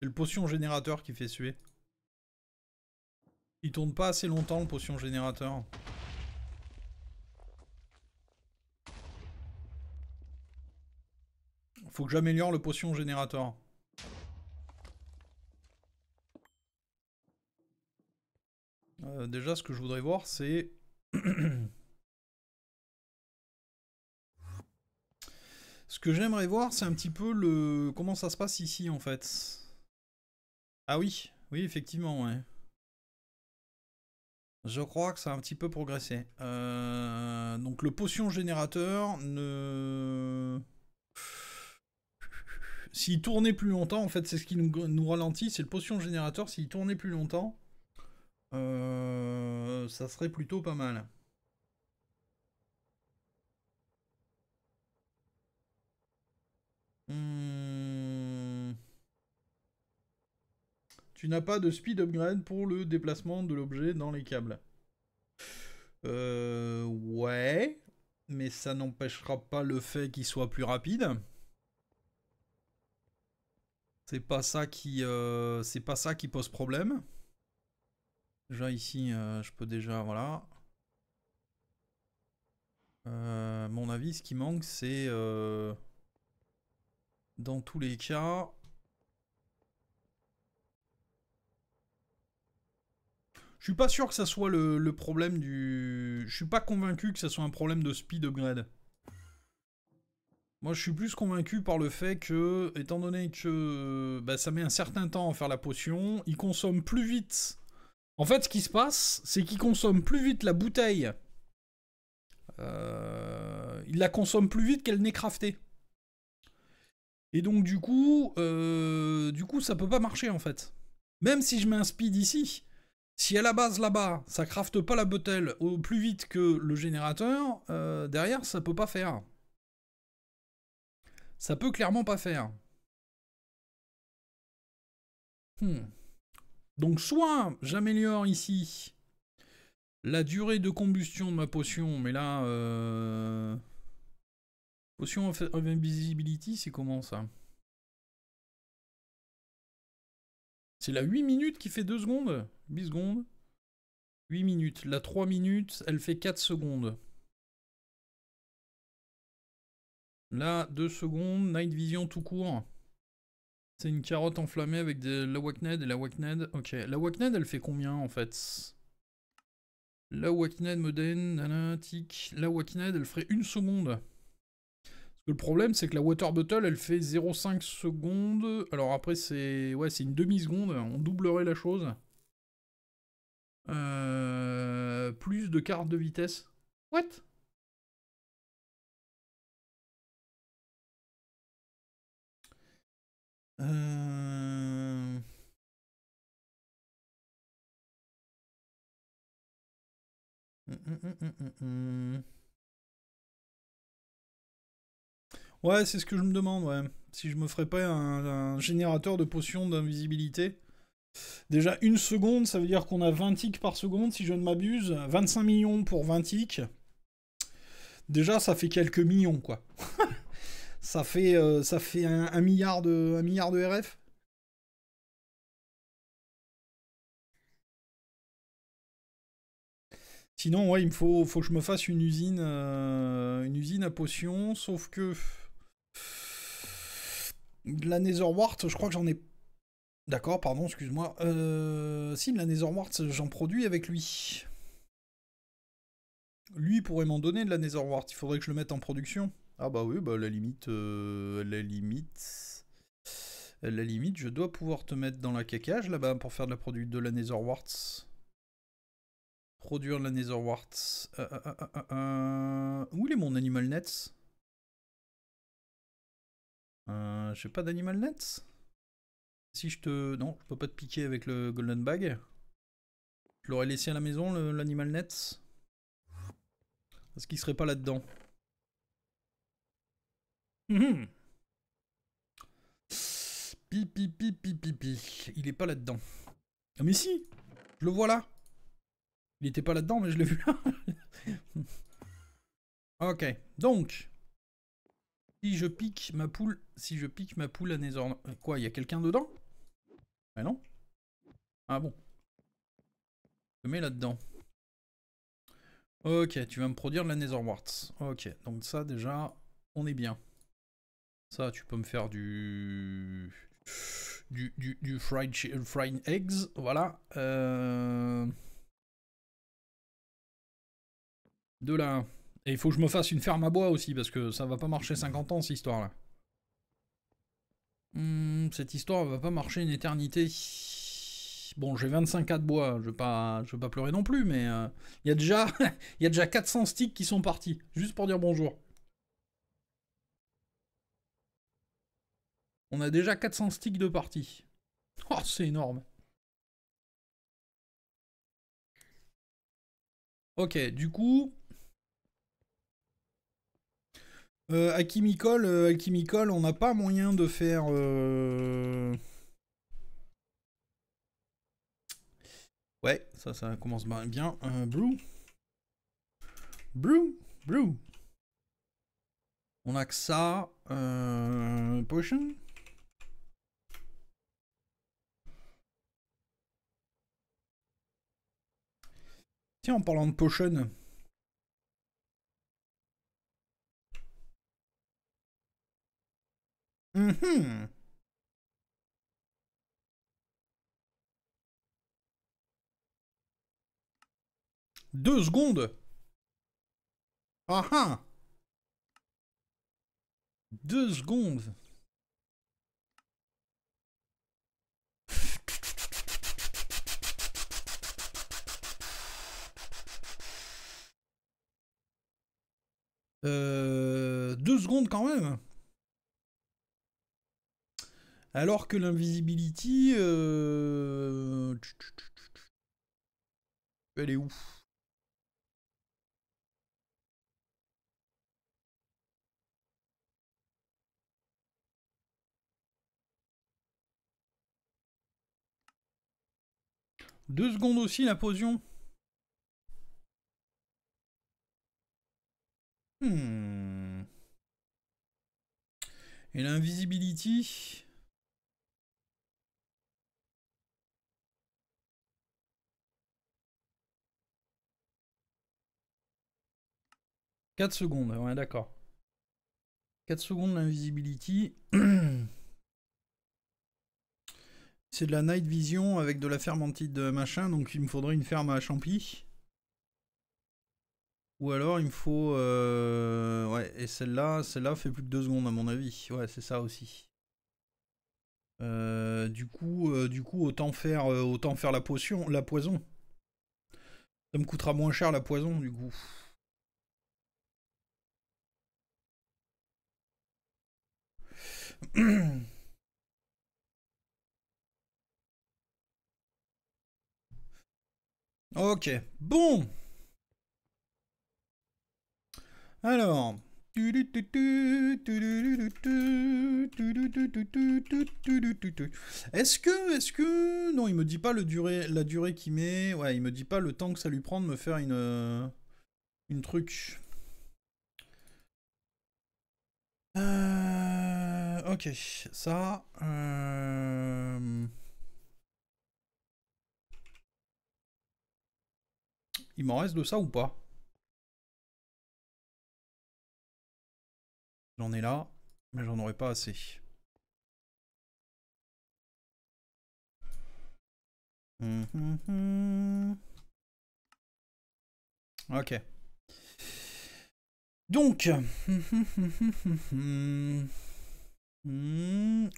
C'est le potion générateur qui fait suer. Il tourne pas assez longtemps le potion générateur. Il Faut que j'améliore le potion générateur. Euh, déjà, ce que je voudrais voir, c'est... ce que j'aimerais voir, c'est un petit peu le comment ça se passe ici, en fait. Ah oui, oui, effectivement, ouais. Je crois que ça a un petit peu progressé. Euh, donc le potion générateur ne... S'il tournait plus longtemps, en fait c'est ce qui nous, nous ralentit, c'est le potion générateur, s'il tournait plus longtemps, euh, ça serait plutôt pas mal. Tu n'as pas de speed upgrade pour le déplacement de l'objet dans les câbles. Euh, ouais, mais ça n'empêchera pas le fait qu'il soit plus rapide. C'est pas ça qui, euh, c'est pas ça qui pose problème. Déjà ici, euh, je peux déjà, voilà. mon avis, ce qui manque, c'est dans tous les cas, Je suis pas sûr que ça soit le, problème du... Je suis pas convaincu que ça soit un problème de speed upgrade. Moi, je suis plus convaincu par le fait que, étant donné que bah, ça met un certain temps à faire la potion, il consomme plus vite. En fait, ce qui se passe, c'est qu'il consomme plus vite la bouteille. Euh, il la consomme plus vite qu'elle n'est craftée. Et donc, du coup, euh, du coup, ça peut pas marcher en fait. Même si je mets un speed ici, si à la base là-bas, ça crafte pas la botelle au plus vite que le générateur, euh, derrière, ça peut pas faire. Ça peut clairement pas faire. Hmm. Donc soit j'améliore ici la durée de combustion de ma potion, mais là... Euh... Potion of Invisibility, c'est comment ça C'est la 8 minutes qui fait 2 secondes 8 secondes. 8 minutes. La 3 minutes, elle fait 4 secondes. Là, 2 secondes, Night Vision tout court. C'est une carotte enflammée avec de la Wackned et la Wackned. Ok, la Wackned, elle fait combien en fait La Wackned moderne, analytique. La Wackned, elle ferait 1 seconde. Parce que le problème, c'est que la Water Bottle, elle fait 0,5 secondes. Alors après, c'est ouais, c'est une demi-seconde. On doublerait la chose. Euh, plus de cartes de vitesse. What euh. hum, hum, hum, Ouais, c'est ce que je me demande, ouais. Si je me ferais pas un générateur de potions d'invisibilité Déjà, une seconde, ça veut dire qu'on a 20 tics par seconde, si je ne m'abuse. 25 millions pour 20 tics. Déjà, ça fait quelques millions, quoi. ça fait, euh, ça fait un, milliard de, un milliard de RF. Sinon, ouais, il me faut, faut que je me fasse une usine, euh, une usine à potions, sauf que... De la Netherwart, je crois que j'en ai pas D'accord, pardon, excuse-moi. Euh, si, la Netherwart, j'en produis avec lui. Lui pourrait m'en donner de la Netherwart, il faudrait que je le mette en production. Ah bah oui, bah la limite... Euh, la limite... La limite, je dois pouvoir te mettre dans la cacage, là-bas pour faire de la produit de la Produire de la Netherwarts. Euh, euh, euh, Où est mon animal nets J'ai pas d'animal nets si je te. Non, je peux pas te piquer avec le Golden Bag. Je l'aurais laissé à la maison, l'animal net. Parce qu'il serait pas là-dedans. Mhm. Pi, pi, pi, pi, pi, pi. Il est pas là-dedans. Ah, mais si Je le vois là Il était pas là-dedans, mais je l'ai vu là. ok, donc. Si je pique ma poule. Si je pique ma poule à nésor... Quoi, il y a quelqu'un dedans ah non Ah bon. Je mets là-dedans. Ok, tu vas me produire de la Ok, donc ça déjà, on est bien. Ça, tu peux me faire du... Du, du, fried, fried eggs, voilà. Euh. De là. Et il faut que je me fasse une ferme à bois aussi, parce que ça va pas marcher 50 ans, cette histoire-là. Hmm, cette histoire va pas marcher une éternité. Bon, j'ai 25 cas de bois, je vais pas, je vais pas pleurer non plus, mais il euh, y, a déjà, y a déjà 400 sticks qui sont partis, juste pour dire bonjour. On a déjà 400 sticks de partis. Oh, c'est énorme. Ok, du coup, Euh, euh on n'a pas moyen de faire. Euh, ouais, ça, ça commence bien. Blue Blue Blue On a que ça. Euh, potion. Tiens, en parlant de potion. Mm-hmm. Deux secondes. Ah ah. Deux secondes. Euh, deux secondes quand même. Alors que l'invisibility, euh, elle est où Deux secondes aussi la potion. Hmm. Et l'invisibility 4 secondes, ouais, d'accord. 4 secondes l'invisibility. C'est de la night vision avec de la ferme de machin, donc il me faudrait une ferme à champi. Ou alors il me faut... Euh, ouais, et celle-là, celle-là fait plus que 2 secondes à mon avis. Ouais, c'est ça aussi. Euh, du coup, euh, du coup, autant faire, autant faire la potion, la poison. Ça me coûtera moins cher la poison, du coup. ok, bon. Alors. Est-ce que, est-ce que, non, il me dit pas le la durée qu'il met. Ouais, il me dit pas le temps que ça lui prend de me faire une, euh, une truc. Euh, ok, ça. Euh, il m'en reste de ça ou pas J'en ai là, mais j'en aurai pas assez. Hum, hum, hum. Ok. Donc, hmm,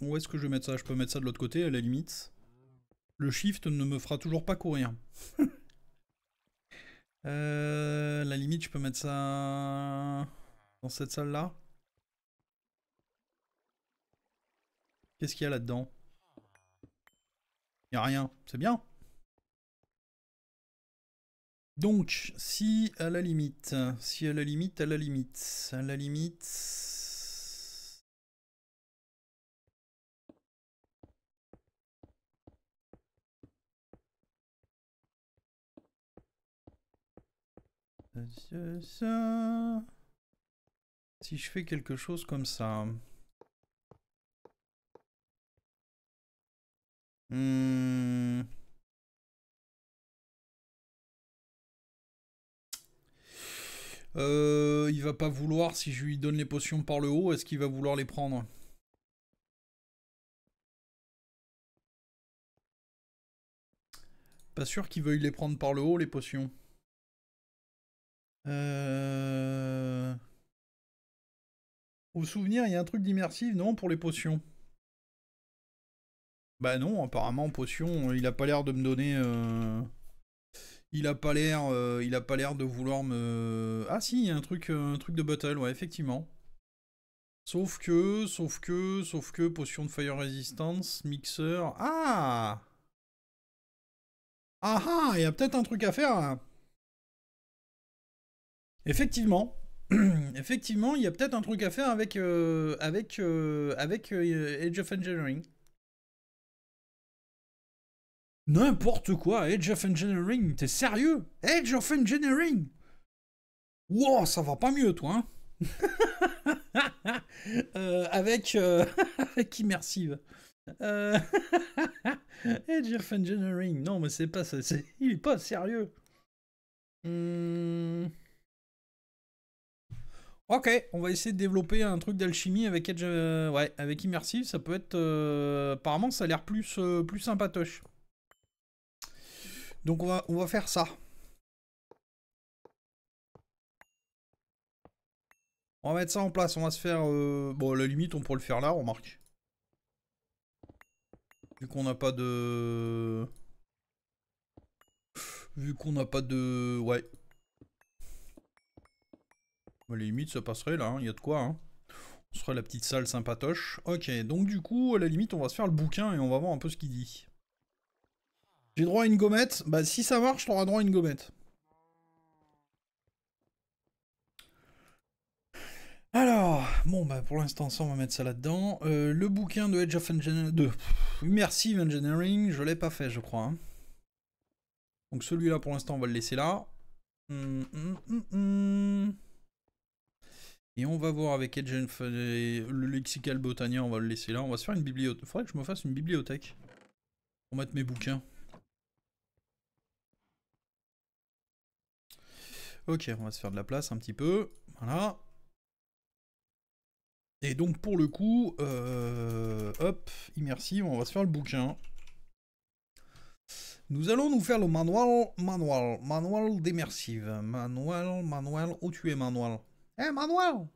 où est-ce que je vais mettre ça Je peux mettre ça de l'autre côté, à la limite. Le shift ne me fera toujours pas courir. Euh, la limite, je peux mettre ça dans cette salle-là. Qu'est-ce qu'il y a là-dedans Il a rien, c'est bien. Donc, si à la limite, si à la limite, à la limite, à la limite... Si je fais quelque chose comme ça... Hmm. Euh, il va pas vouloir, si je lui donne les potions par le haut, est-ce qu'il va vouloir les prendre Pas sûr qu'il veuille les prendre par le haut, les potions. Euh... Au souvenir, il y a un truc d'immersive, non, pour les potions Bah non, apparemment, potions, il a pas l'air de me donner... Euh, il a pas l'air, euh, il a pas l'air de vouloir me. Ah si, il y a un truc, euh, un truc de battle, ouais, effectivement. Sauf que, sauf que, sauf que, potion de fire resistance, mixeur. Ah Ah ah, il y a peut-être un truc à faire. Effectivement. Effectivement, il y a peut-être un truc à faire avec, euh, avec, avec Age of Engineering. N'importe quoi, edge of Engineering, t'es sérieux Edge of Engineering Wow, ça va pas mieux, toi, hein? euh, Avec... Euh, avec Immersive. edge euh, of Engineering, non, mais c'est pas... ça. il est pas sérieux. Hmm. Ok, on va essayer de développer un truc d'alchimie avec Edge, ouais, avec Immersive, ça peut être... apparemment, ça a l'air plus, plus sympatoche. Donc on va, on va faire ça. On va mettre ça en place, on va se faire... Euh, bon, à la limite, on pourrait le faire là, remarque. Vu qu'on n'a pas de... Vu qu'on n'a pas de... Ouais. À la limite, ça passerait là, hein. il y a de quoi. Hein. On serait la petite salle sympatoche. Ok, donc du coup, à la limite, on va se faire le bouquin et on va voir un peu ce qu'il dit. J'ai droit à une gommette Bah si ça marche, t'auras droit à une gommette. Alors, bon bah pour l'instant ça on va mettre ça là-dedans. Euh, le bouquin de Edge of Engineering, de Engineering, je l'ai pas fait je crois. Hein. Donc celui-là pour l'instant on va le laisser là. Hum, hum, hum, Et on va voir avec Edge of euh, le lexical botanien, on va le laisser là. On va se faire une bibliothèque. Faudrait que je me fasse une bibliothèque. Pour mettre mes bouquins. Ok, on va se faire de la place un petit peu. Voilà. Et donc pour le coup, euh, hop, immersive, on va se faire le bouquin. Nous allons nous faire le manual, manual, manual d'immersive. manuel, manuel, où tu es manual Eh manuel,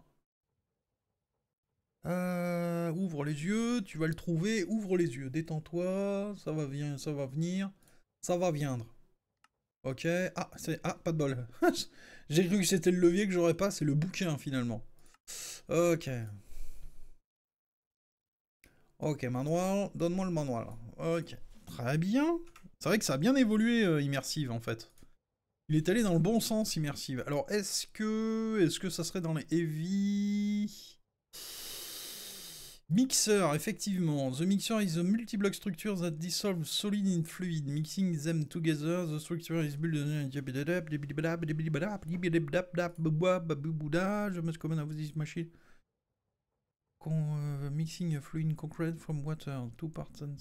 euh, Ouvre les yeux, tu vas le trouver, ouvre les yeux, détends-toi, ça va venir, ça va venir, ça va viendre. Ok, ah, c'est... ah pas de bol. J'ai cru que c'était le levier que j'aurais pas, c'est le bouquin finalement. Ok. Ok, manoir, donne-moi le manoir. Ok, très bien. C'est vrai que ça a bien évolué euh, immersive en fait. Il est allé dans le bon sens immersive. Alors est-ce que est-ce que ça serait dans les heavy Mixer, effectivement. The mixer is a multi-block structure that dissolves solid in fluid, mixing them together. The structure is built. Je must à with this machine. Con, euh, mixing a fluid concrete from water. Two parts and.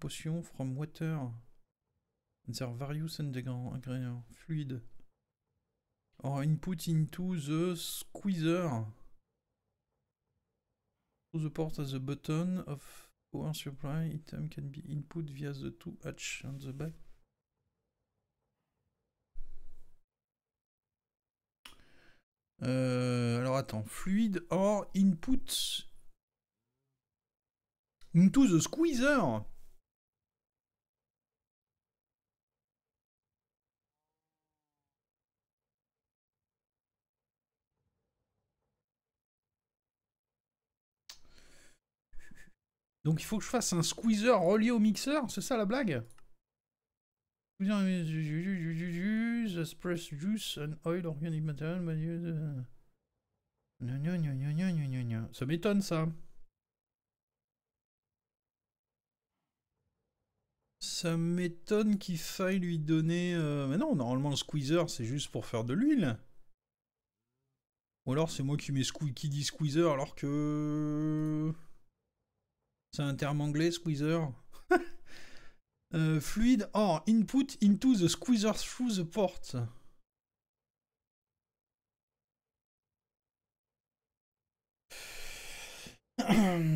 Potion from water. There are various ingredients. Fluid. Or oh, input into the squeezer. the port at the button of power supply, item can be input via the two hatch on the back. Euh, alors attends, fluide or input into the squeezer. Donc il faut que je fasse un squeezer relié au mixeur, c'est ça la blague euh, juice Ça m'étonne ça. Ça m'étonne qu'il faille lui donner... Euh, mais non, normalement le squeezer c'est juste pour faire de l'huile. Ou alors c'est moi qui, qui dit squeezer alors que... C'est un terme anglais, squeezer. Euh, fluide or input into the squeezer through the port.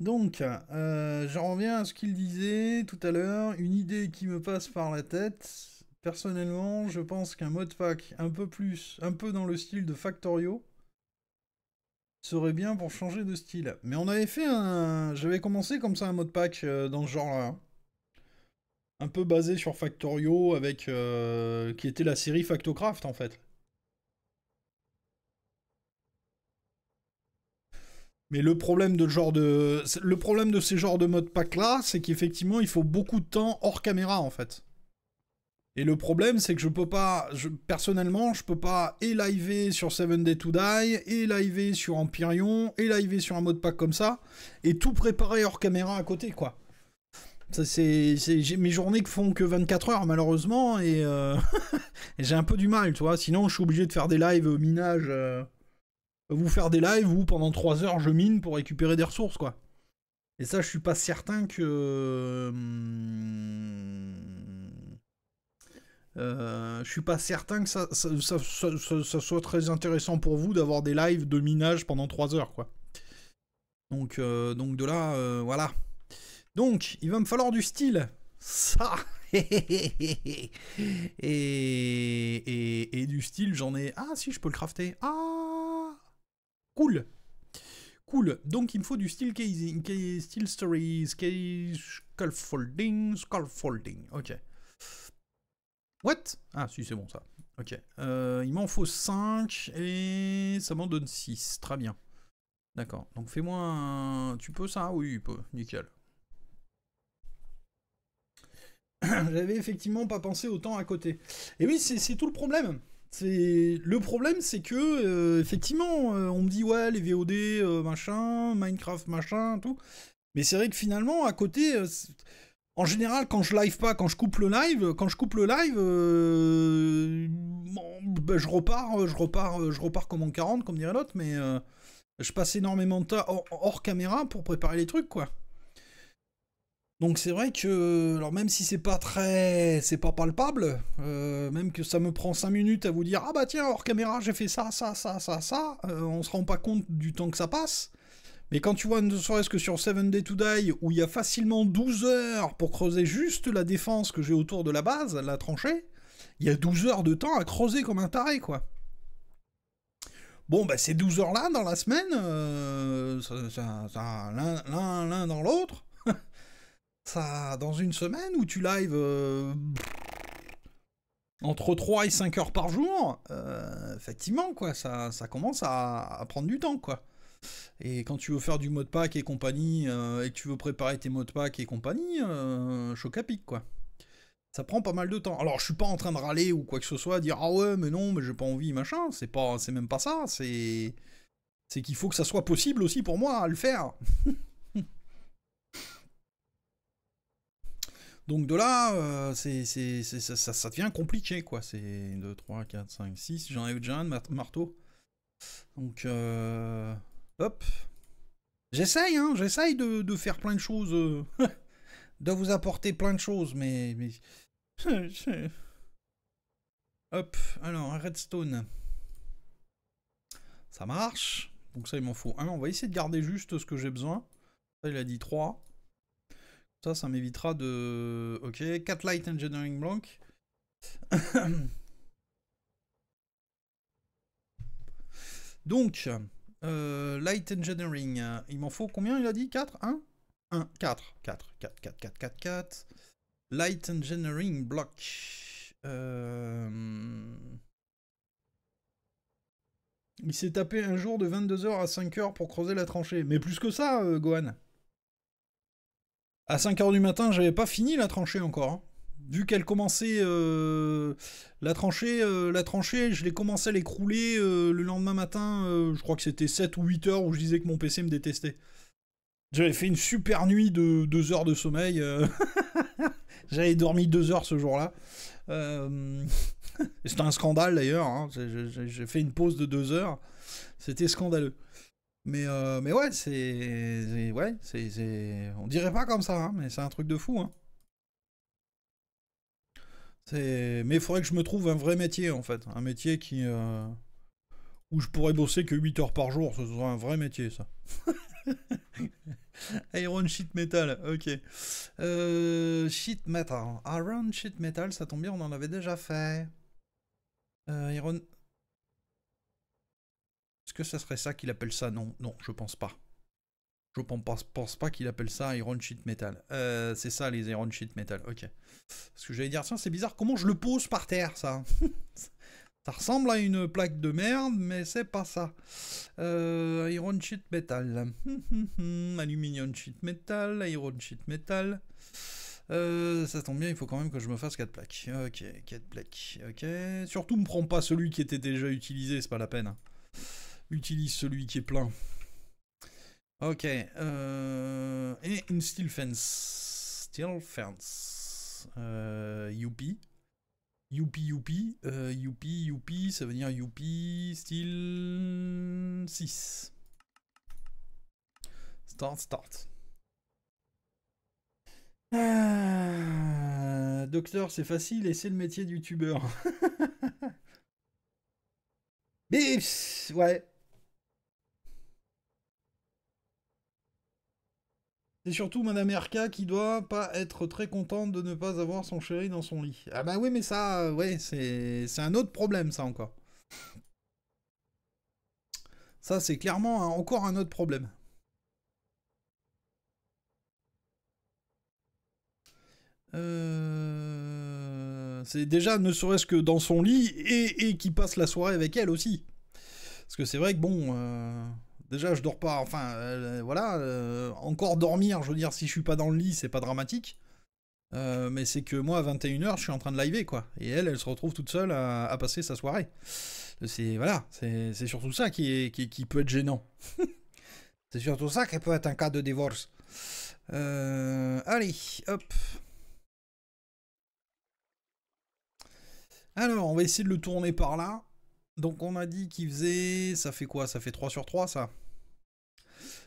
Donc, euh, je reviens à ce qu'il disait tout à l'heure, une idée qui me passe par la tête, personnellement, je pense qu'un modpack pack un peu plus, un peu dans le style de Factorio, serait bien pour changer de style. Mais on avait fait un... J'avais commencé comme ça un modpack pack euh, dans ce genre-là. Un peu basé sur Factorio, avec... Euh, qui était la série Factocraft, en fait. Mais le problème de, genre de... le problème de ces genres de mode pack là, c'est qu'effectivement, il faut beaucoup de temps hors caméra en fait. Et le problème, c'est que je peux pas, personnellement, je peux pas et liver sur Seven Day to Die, et liver sur Empyreon, et liver sur un mode pack comme ça, et tout préparer hors caméra à côté, quoi. Ça, c'est, mes journées ne font que 24 heures, malheureusement, euh, et, j'ai un peu du mal, tu vois. Sinon, je suis obligé de faire des lives au euh, minage. Euh, vous faire des lives où pendant 3 heures je mine pour récupérer des ressources, quoi. Et ça, je suis pas certain que. Hmm, euh, je suis pas certain que ça, ça, soit très intéressant pour vous d'avoir des lives de minage pendant 3 heures, quoi. Donc, euh, donc de là, euh, voilà. Donc, il va me falloir du style. Ça et, du style, j'en ai... Ah si, je peux le crafter. Ah Cool Cool. Donc, il me faut du style casing, style stories, folding... Skull folding, Ok. What Ah, si, c'est bon ça. Ok. Euh, il m'en faut 5 et ça m'en donne 6. Très bien. D'accord. Donc fais-moi un... Tu peux ça Oui, il peut. Nickel. J'avais effectivement pas pensé autant à côté. Et oui, c'est tout le problème. le problème, c'est que euh, effectivement, euh, on me dit ouais les VOD machin, Minecraft machin, tout. Mais c'est vrai que finalement, à côté, en général, quand je live pas, quand je coupe le live, quand je coupe le live, euh, ben, je repars, je repars, je repars comme en 40, comme dirait l'autre, mais euh, je passe énormément de temps hors, caméra pour préparer les trucs, quoi. Donc c'est vrai que, alors même si c'est pas très, c'est pas palpable, euh, même que ça me prend 5 minutes à vous dire ah bah tiens hors caméra j'ai fait ça, ça, ça, ça, ça, on se rend pas compte du temps que ça passe. Mais quand tu vois ne serait-ce que sur 7 Day to Die, où il y a facilement 12 heures pour creuser juste la défense que j'ai autour de la base, la tranchée, il y a 12 heures de temps à creuser comme un taré, quoi. Bon, bah ces 12 heures-là, dans la semaine, euh, ça, l'un dans l'autre, ça, dans une semaine où tu live euh, entre 3 et 5 heures par jour, euh, effectivement, quoi, ça, ça commence à, à prendre du temps, quoi. Et quand tu veux faire du mot de pack et compagnie, euh, et que tu veux préparer tes mots de pack et compagnie, chocapic euh, choc à pic, quoi. Ça prend pas mal de temps. Alors, je suis pas en train de râler ou quoi que ce soit, dire ah ouais, mais non, mais j'ai pas envie, machin. C'est pas, c'est même pas ça. C'est, c'est qu'il faut que ça soit possible aussi pour moi à le faire. Donc de là, euh, c'est, ça, devient compliqué, quoi. C'est 2, 3, 4, 5, 6. J'en ai déjà un marteau. Donc, euh, Hop. J'essaye, hein, j'essaye de, faire plein de choses, euh, de vous apporter plein de choses, mais... Hop, alors, redstone. Ça marche. Donc ça, il m'en faut un. On va essayer de garder juste ce que j'ai besoin. Ça, il a dit 3. Ça, ça m'évitera de... Ok, 4 light engineering blank. Donc... Euh, light Engineering. Euh, il m'en faut combien, il a dit 4 1 1, 4. 4, 4, 4, 4, 4, 4. Light Engineering Block. Euh... Il s'est tapé un jour de 22h à 5h pour creuser la tranchée. Mais plus que ça, euh, Gohan. À 5h du matin, j'avais pas fini la tranchée encore. Hein vu qu'elle commençait euh, la tranchée, euh, la tranchée, je l'ai commencé à l'écrouler euh, le lendemain matin, je crois que c'était 7 ou 8 heures où je disais que mon PC me détestait. J'avais fait une super nuit de 2 heures de sommeil. J'avais dormi 2 heures ce jour-là. c'était un scandale d'ailleurs. Hein. J'ai fait une pause de 2 heures. C'était scandaleux. Mais, mais ouais, c'est. Ouais, c'est. On dirait pas comme ça, hein, mais c'est un truc de fou. Hein. Mais il faudrait que je me trouve un vrai métier, en fait. Un métier qui. Euh, où je pourrais bosser que 8 heures par jour. Ce serait un vrai métier, ça. Iron Sheet Metal, ok. Euh, sheet Metal. Iron Sheet Metal, ça tombe bien, on en avait déjà fait. Euh, Iron. Est-ce que ça serait ça qu'il appelle ça Non, non, je pense pas. Je pense, pense pas qu'il appelle ça Iron Sheet Metal. Euh, c'est ça, les Iron Sheet Metal. Ok. Ce que j'allais dire, ça c'est bizarre, comment je le pose par terre, ça Ça ressemble à une plaque de merde, mais c'est pas ça. Euh, iron Sheet Metal. Aluminium Sheet Metal, Iron Sheet Metal. Euh, ça tombe bien, il faut quand même que je me fasse 4 plaques. Ok, 4 plaques. Ok. Surtout, me prends pas celui qui était déjà utilisé, c'est pas la peine. Hein. Utilise celui qui est plein. Ok. Euh, et une steel fence. Steel fence. Euh, youpi. Youpi, youpi. Euh, youpi, youpi. Ça veut dire youpi, steel 6. Start, start. Ah, docteur, c'est facile et c'est le métier du youtubeur. Bips Ouais, Et surtout Madame RK qui doit pas être très contente de ne pas avoir son chéri dans son lit. Ah bah oui, mais ça, euh, ouais, c'est un autre problème, ça encore. Ça, c'est clairement encore un autre problème. Euh, c'est déjà ne serait-ce que dans son lit et, et qui passe la soirée avec elle aussi. Parce que c'est vrai que bon... Euh, Déjà, je dors pas. Enfin, euh, voilà. Euh, encore dormir, je veux dire, si je suis pas dans le lit, c'est pas dramatique. Euh, mais c'est que moi, à 21h, je suis en train de live quoi. Et elle, elle se retrouve toute seule à, passer sa soirée. C'est voilà, c'est surtout ça qui, qui peut être gênant. c'est surtout ça qui peut être un cas de divorce. allez, hop. Alors, on va essayer de le tourner par là. Donc on a dit qu'il faisait... Ça fait quoi Ça fait 3 sur 3 ça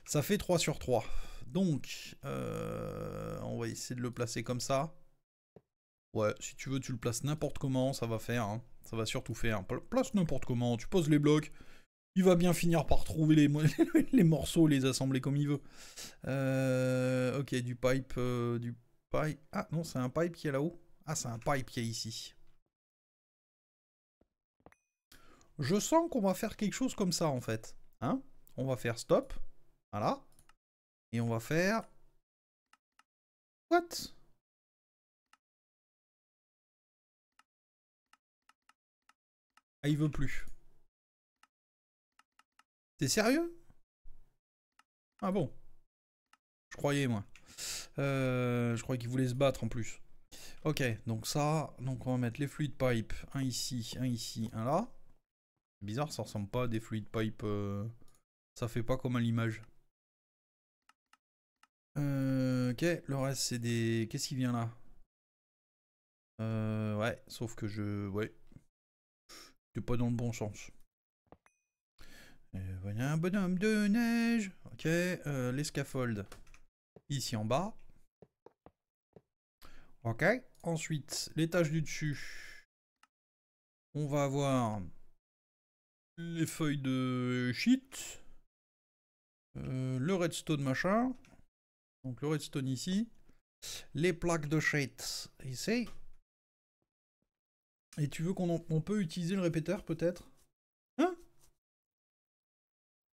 Ça fait 3 sur 3. Donc euh, on va essayer de le placer comme ça. Ouais, si tu veux tu le places n'importe comment, ça va faire. Hein. Ça va surtout faire. Place n'importe comment, tu poses les blocs. Il va bien finir par trouver les, les morceaux, les assembler comme il veut. Euh, ok, du pipe... Euh, du pipe... Ah non, c'est un pipe qui est là-haut. Ah, c'est un pipe qui est ici. Je sens qu'on va faire quelque chose comme ça, en fait. Hein on va faire stop. Voilà. Et on va faire... What Ah, il veut plus. C'est sérieux Ah bon Je croyais, moi. Euh, je croyais qu'il voulait se battre, en plus. Ok, donc ça, donc on va mettre les fluides pipe, un ici, un ici, un là bizarre, ça ressemble pas à des fluid pipe. Euh, ça fait pas comme à l'image. Euh, ok, le reste c'est des. Qu'est-ce qui vient là euh, Ouais, sauf que je. Ouais. suis pas dans le bon sens. voilà un bonhomme de neige. Ok, euh, les ici en bas. Ok, ensuite l'étage du dessus. On va avoir les feuilles de shit, euh, le redstone machin, donc le redstone ici, les plaques de shit ici. Et tu veux qu'on on peut utiliser le répéteur peut-être Hein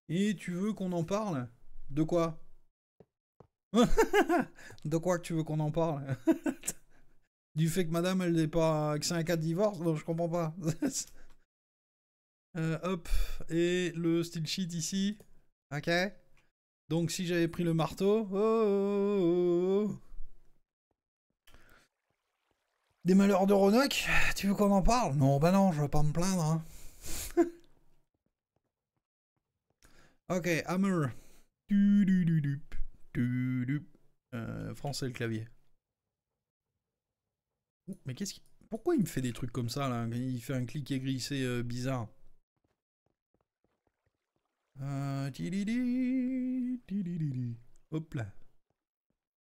Et tu veux qu'on en parle De quoi De quoi que tu veux qu'on en parle Du fait que madame elle n'est pas que c'est un cas de divorce, Non je comprends pas. Euh, hop, et le steel sheet ici. Ok. Donc si j'avais pris le marteau... Oh, oh, oh, des malheurs de Ronoc Tu veux qu'on en parle Non, bah non, je veux pas me plaindre. Hein. ok, hammer. Euh, français le clavier. Mais qu'est-ce qui... Pourquoi il me fait des trucs comme ça là Il fait un clic et glissé euh, bizarre.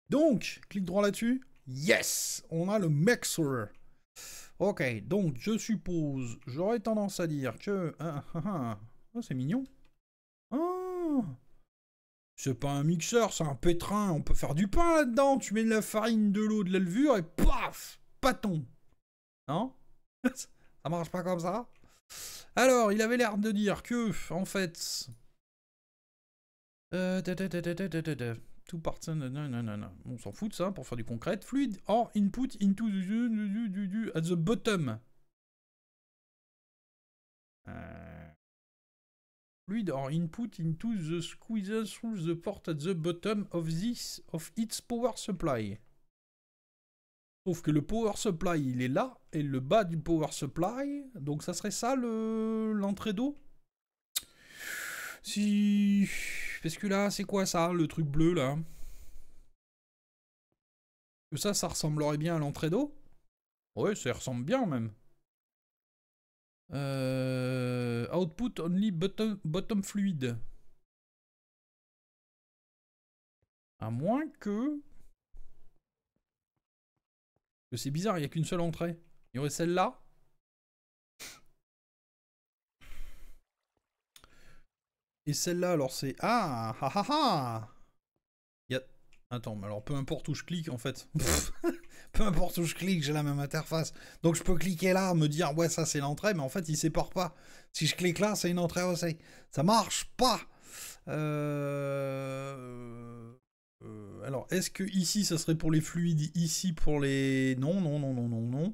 Donc, clic droit là-dessus. Yes On a le mixer. Ok, donc je suppose, j'aurais tendance à dire que... Ah, ah, ah, ah oh, c'est mignon. c'est pas un mixeur, c'est un pétrin. On peut faire du pain là-dedans. Tu mets de la farine, de l'eau, de la levure et paf Pâton. Non Ça marche pas comme ça Alors, il avait l'air de dire que, en fait, euh, da, da, da, On s'en fout de ça pour faire du concret Fluid or input into the, at the bottom. Euh. Fluid or input into the squeezer through the port at the bottom of this of its power supply. Sauf que le power supply il est là et le bas du power supply, donc ça serait ça l'entrée d'eau. Si. Parce que là, c'est quoi ça, le truc bleu là Que ça, ça ressemblerait bien à l'entrée d'eau Ouais, ça ressemble bien même. Euh, output only bottom, bottom fluide. À moins que. que c'est bizarre, il n'y a qu'une seule entrée. Il y aurait celle-là. celle-là, alors c'est... Ah Ah ah ah y Attends, mais alors peu importe où je clique, en fait. peu importe où je clique, j'ai la même interface. Donc je peux cliquer là, me dire, ouais, ça c'est l'entrée, mais en fait, il sépare pas. Si je clique là, c'est une entrée aussi. Ça marche pas euh, euh, Alors, est-ce que ici, ça serait pour les fluides, ici pour les... Non, non, non, non, non, non.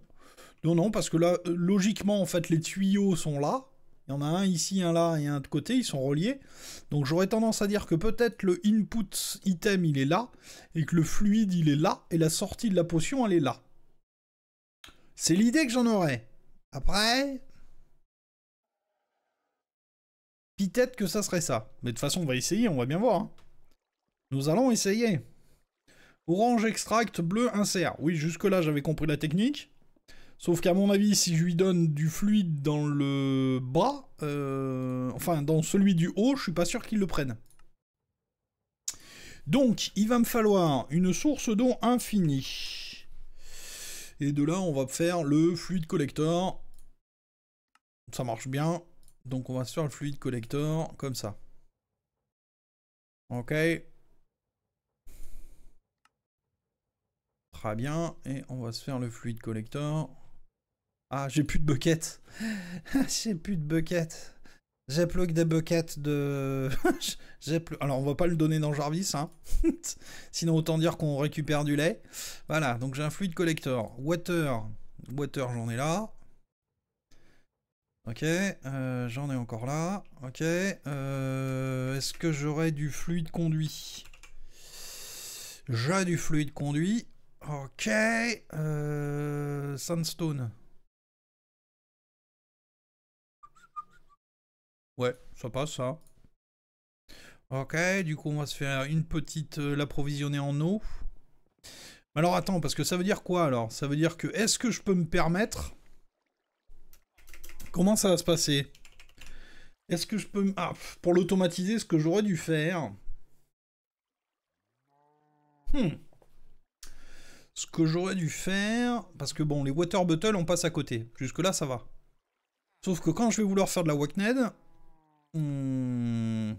Non, non, parce que là, euh, logiquement, en fait, les tuyaux sont là. Il y en a un ici, un là et un de côté, ils sont reliés. Donc j'aurais tendance à dire que peut-être le input item il est là, et que le fluide il est là, et la sortie de la potion elle est là. C'est l'idée que j'en aurais. Après... Peut-être que ça serait ça. Mais de toute façon on va essayer, on va bien voir. Hein. Nous allons essayer. Orange extract bleu insert. Oui, jusque là j'avais compris la technique. Sauf qu'à mon avis, si je lui donne du fluide dans le bras, euh, enfin dans celui du haut, je suis pas sûr qu'il le prenne. Donc, il va me falloir une source d'eau infinie. Et de là, on va faire le fluide collector. Ça marche bien. Donc, on va se faire le fluide collector comme ça. Ok. Très bien. Et on va se faire le fluide collector. Ah, j'ai plus de bucket. j'ai plus de bucket. J'ai que des buckets de. j'ai plus... Alors, on va pas le donner dans Jarvis, hein. Sinon, autant dire qu'on récupère du lait. Voilà, donc j'ai un fluide collector. Water. Water, j'en ai là. Ok, euh, j'en ai encore là. Ok, euh, est-ce que j'aurai du fluide conduit J'ai du fluide conduit. Ok, euh, sandstone. Ouais, ça passe ça. Ok, du coup on va se faire une petite... Euh, l'approvisionner en eau. Alors attends, parce que ça veut dire quoi alors Ça veut dire que est-ce que je peux me permettre... Comment ça va se passer Est-ce que je peux... Ah, pour l'automatiser, ce que j'aurais dû faire... Hmm. Ce que j'aurais dû faire, parce que bon, les water bottles, on passe à côté. Jusque là, ça va. Sauf que quand je vais vouloir faire de la Wackned, Hmm.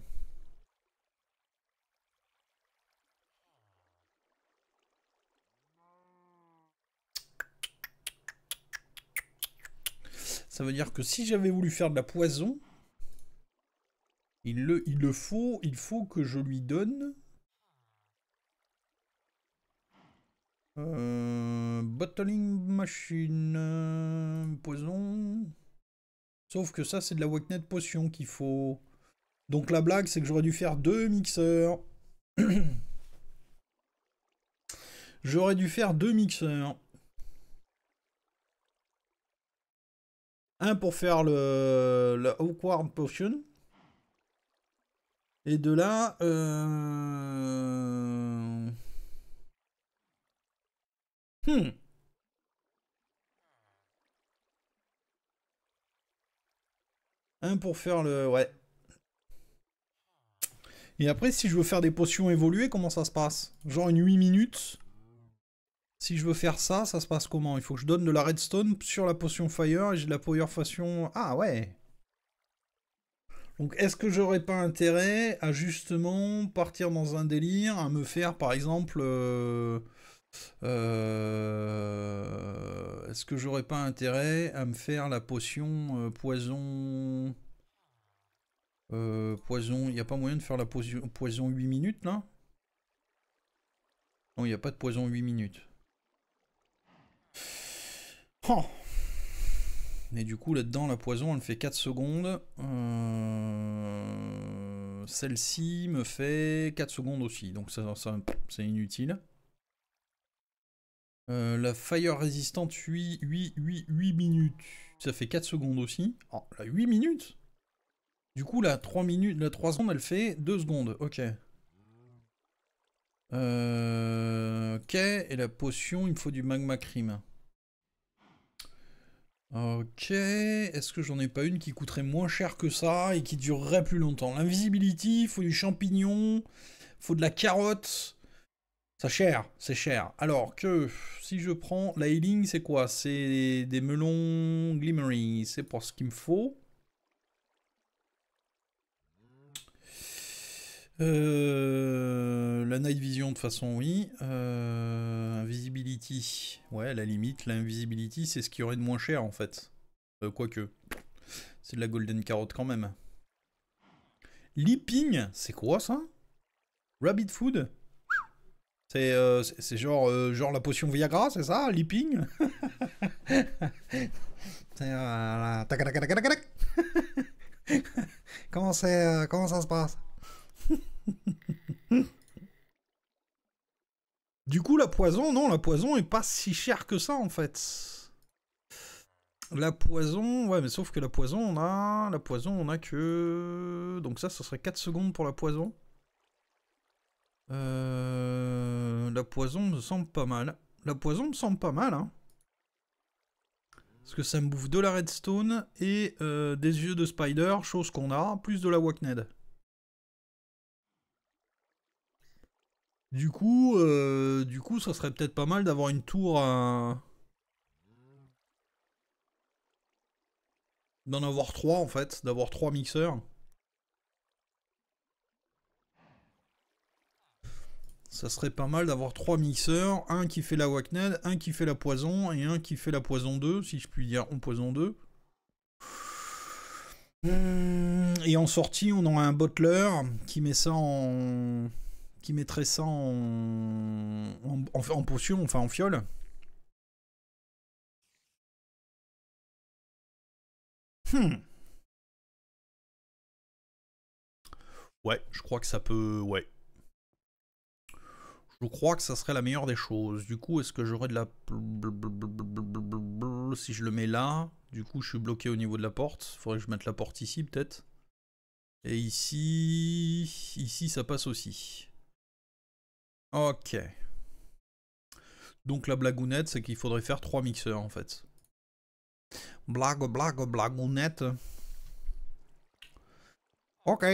Ça veut dire que si j'avais voulu faire de la poison, il le, il le faut, il faut que je lui donne. Euh, bottling machine, poison. Sauf que ça, c'est de la waknet potion qu'il faut. Donc la blague, c'est que j'aurais dû faire deux mixeurs. j'aurais dû faire deux mixeurs. Un pour faire le, la Awkward Potion. Et de là... Euh, hmm. Un pour faire le... Ouais. Et après, si je veux faire des potions évoluées, comment ça se passe Genre une 8 minutes Si je veux faire ça, ça se passe comment Il faut que je donne de la redstone sur la potion fire et j'ai de la power fashion... Ah ouais donc est-ce que j'aurais pas intérêt à justement partir dans un délire, à me faire par exemple... Euh, euh, est-ce que j'aurais pas intérêt à me faire la potion euh, poison euh, Poison, il n'y a pas moyen de faire la potion, poison 8 minutes là Non, il n'y a pas de poison 8 minutes. Oh Et du coup là-dedans, la poison, elle fait 4 secondes. Celle-ci me fait 4 secondes aussi, donc ça c'est inutile. Euh, la Fire résistante, 8, 8, 8, 8 minutes. Ça fait 4 secondes aussi. Oh, la 8 minutes Du coup, la 3, minutes, la 3 secondes, elle fait 2 secondes. Ok. Euh, ok, et la potion, il me faut du magma cream. Ok, est-ce que j'en ai pas une qui coûterait moins cher que ça et qui durerait plus longtemps L'invisibility, il faut du champignon, faut de la carotte, ça cher, c'est cher. Alors que si je prends la healing, c'est quoi C'est des melons glimmering, c'est pour ce qu'il me faut. Euh, la night vision de façon oui. Euh, invisibility. Ouais, à la limite, l'invisibility, c'est ce qu'il y aurait de moins cher en fait. Euh, quoique. C'est de la golden carotte quand même. Leaping, c'est quoi ça Rabbit food euh, c'est genre, euh, genre la potion Viagra, c'est ça leaping. euh, comment, euh, comment ça se passe Du coup, la poison, non, la poison est pas si chère que ça, en fait. La poison, ouais, mais sauf que la poison, on a... La poison, on a que... Donc ça, ce serait 4 secondes pour la poison. Euh, la poison me semble pas mal. La poison me semble pas mal, hein. Parce que ça me bouffe de la redstone et euh, des yeux de spider, chose qu'on a, plus de la wakned. Du coup, euh, du coup, ça serait peut-être pas mal d'avoir une tour à... D'en avoir trois, en fait, d'avoir trois mixeurs. Ça serait pas mal d'avoir trois mixeurs, un qui fait la wacned, un qui fait la poison et un qui fait la poison 2, si je puis dire en poison 2. Hum, et en sortie, on aura un bottler qui met ça en. qui mettrait ça en. en, potion, enfin en fiole. Hum. Ouais, je crois que ça peut. Ouais, je crois que ça serait la meilleure des choses. Du coup, est-ce que j'aurais de la... Si je le mets là, du coup, je suis bloqué au niveau de la porte. il Faudrait que je mette la porte ici, peut-être. Et ici... Ici, ça passe aussi. Ok. Donc la blagounette, c'est qu'il faudrait faire trois mixeurs, en fait. Blague, blague, blagounette. Ok.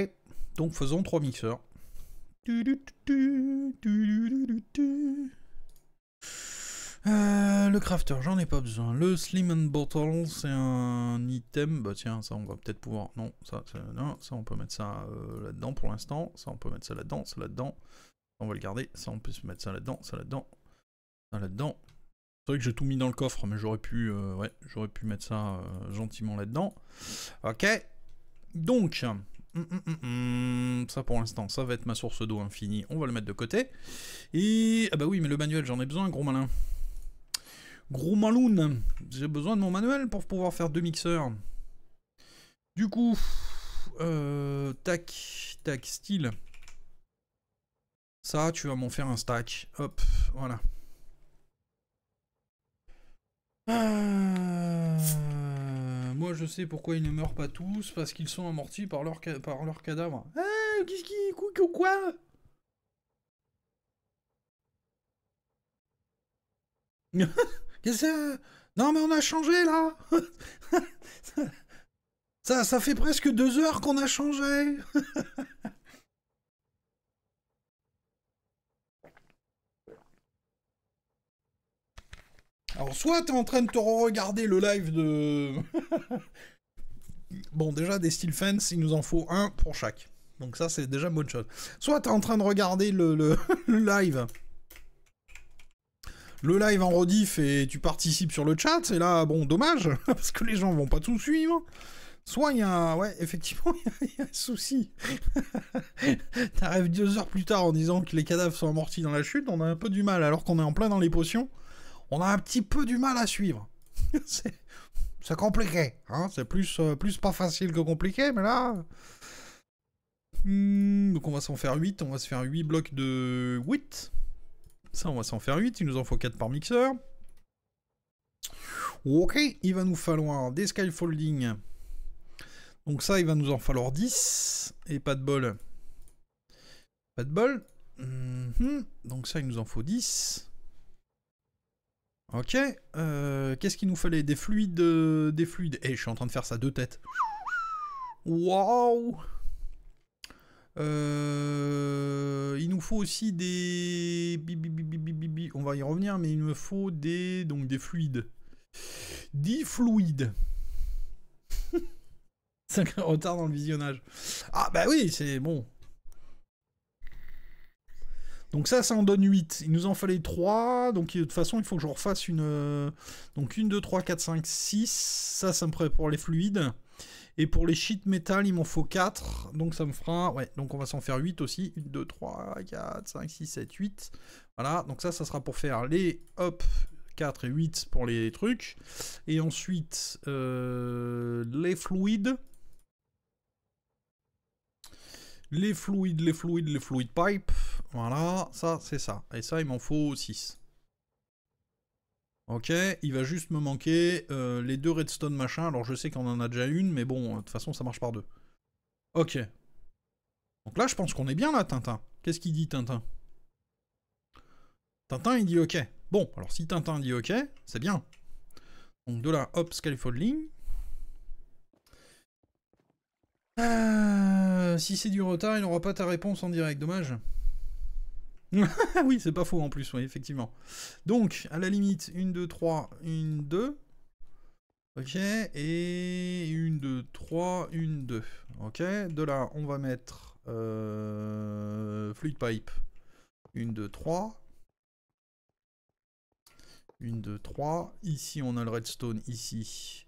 Donc faisons trois mixeurs. Euh, le crafter, j'en ai pas besoin. Le Slim and Bottle, c'est un item. Bah tiens, ça on va peut-être pouvoir. Non, ça, non, ça on peut mettre ça euh, là-dedans pour l'instant. Ça on peut mettre ça là-dedans, ça là-dedans. On va le garder. Ça on peut se mettre ça là-dedans, ça là-dedans, ça là-dedans. C'est vrai que j'ai tout mis dans le coffre, mais j'aurais pu, euh, ouais, j'aurais pu mettre ça gentiment là-dedans. Ok. Donc. Mm, mm, mm, ça pour l'instant, ça va être ma source d'eau infinie, on va le mettre de côté. Et, ah bah oui, mais le manuel, j'en ai besoin, gros malin. Gros maloune j'ai besoin de mon manuel pour pouvoir faire deux mixeurs. Du coup, euh, tac, tac, style. Ça, tu vas m'en faire un stack. Hop, voilà. Ah moi je sais pourquoi ils ne meurent pas tous, parce qu'ils sont amortis par leur, par cadavre. Ah, qu'est-ce qui. Quoi, quoi Qu'est-ce que. Non, mais on a changé là ça, ça fait presque deux heures qu'on a changé Alors, soit es en train de te regarder le live de... bon, déjà, des steel fans, il nous en faut un pour chaque. Donc ça, c'est déjà une bonne chose. Soit es en train de regarder le, live... Le live en rediff et tu participes sur le chat, et là, bon, dommage, parce que les gens vont pas tout suivre. Soit il y a Ouais, effectivement, il y, a un souci. T'arrives deux heures plus tard en disant que les cadavres sont amortis dans la chute, on a un peu du mal alors qu'on est en plein dans les potions on a un petit peu du mal à suivre. c'est compliqué. Hein c'est plus, euh, plus pas facile que compliqué, mais là. Hmm, donc on va s'en faire 8. On va se faire 8 blocs de 8. Ça, on va s'en faire 8. Il nous en faut 4 par mixeur. Ok, il va nous falloir des skyfolding. Donc ça, il va nous en falloir 10. Et pas de bol. Pas de bol. Mhm. Donc ça, il nous en faut 10. Ok, euh, qu'est-ce qu'il nous fallait Des fluides... Euh, des fluides. Eh, je suis en train de faire ça deux têtes. Waouh euh, il nous faut aussi des... On va y revenir, mais il me faut des... Donc des fluides. Des fluides. 5 retard dans le visionnage. Ah bah oui, c'est bon. Donc ça, ça en donne 8. Il nous en fallait 3. Donc de toute façon, il faut que je refasse une... Euh, donc 1, 2, 3, 4, 5, 6. Ça, ça me ferait pour les fluides. Et pour les sheets métal, il m'en faut 4. Donc ça me fera... Ouais, donc on va s'en faire 8 aussi. 1, 2, 3, 4, 5, 6, 7, 8. Voilà, donc ça, ça sera pour faire les... Hop 4 et 8 pour les trucs. Et ensuite, euh... les fluides. Les fluides, les fluides, les fluides pipes. Voilà, ça c'est ça. Et ça, il m'en faut 6. Ok, il va juste me manquer euh, les deux redstone machin. Alors je sais qu'on en a déjà une, mais bon, de toute façon ça marche par deux. Ok. Donc là, je pense qu'on est bien là, Tintin. Qu'est-ce qu'il dit, Tintin Tintin, il dit ok. Bon, alors si Tintin dit ok, c'est bien. Donc de là, hop, scaffolding. Euh, si c'est du retard, il n'aura pas ta réponse en direct, dommage. oui, c'est pas faux en plus, oui, effectivement. Donc, à la limite, 1, 2, 3, 1, 2. Ok, et 1, 2, 3, 1, 2. Ok, de là, on va mettre euh, fluid pipe. 1, 2, 3. 1, 2, 3. Ici, on a le redstone, ici.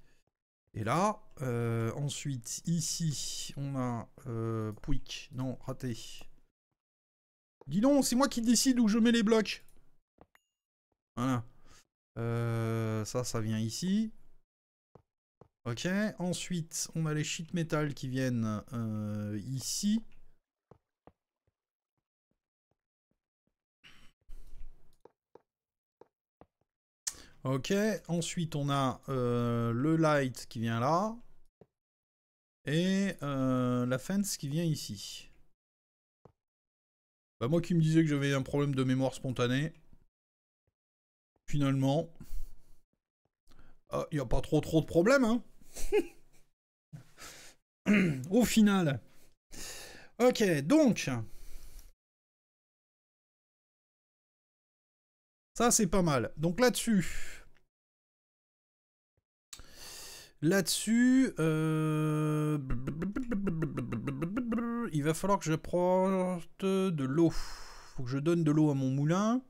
Et là, euh, ensuite, ici, on a euh, Pouic. Non, raté. Dis donc, c'est moi qui décide où je mets les blocs. Voilà. Euh, ça, ça vient ici. Ok. Ensuite, on a les sheets metal qui viennent euh, ici. Ok. Ensuite, on a euh, le light qui vient là. Et la fence qui vient ici. Bah, moi qui me disais que j'avais un problème de mémoire spontanée. Finalement. Ah, il n'y a pas trop trop de problèmes, hein Au final. Ok, donc. Ça, c'est pas mal. Donc là-dessus. Là-dessus. Euh, il va falloir que j'apporte de l'eau. Faut que je donne de l'eau à mon moulin.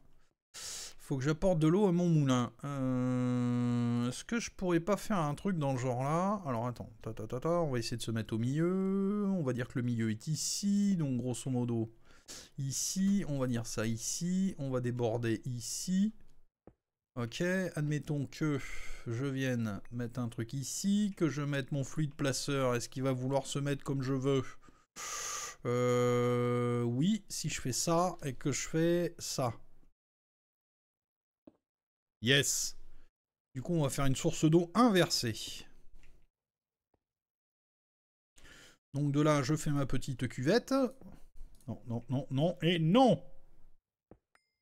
Faut que j'apporte de l'eau à mon moulin. Euh, est-ce que je pourrais pas faire un truc dans le genre là Alors attends, on va essayer de se mettre au milieu. On va dire que le milieu est ici, donc grosso modo. Ici, on va dire ça ici. On va déborder ici. Ok, admettons que je vienne mettre un truc ici, que je mette mon fluide placeur. Est-ce qu'il va vouloir se mettre comme je veux euh, oui, si je fais ça et que je fais ça. Yes. Du coup, on va faire une source d'eau inversée. Donc de là, je fais ma petite cuvette. Non, non, non, non, et non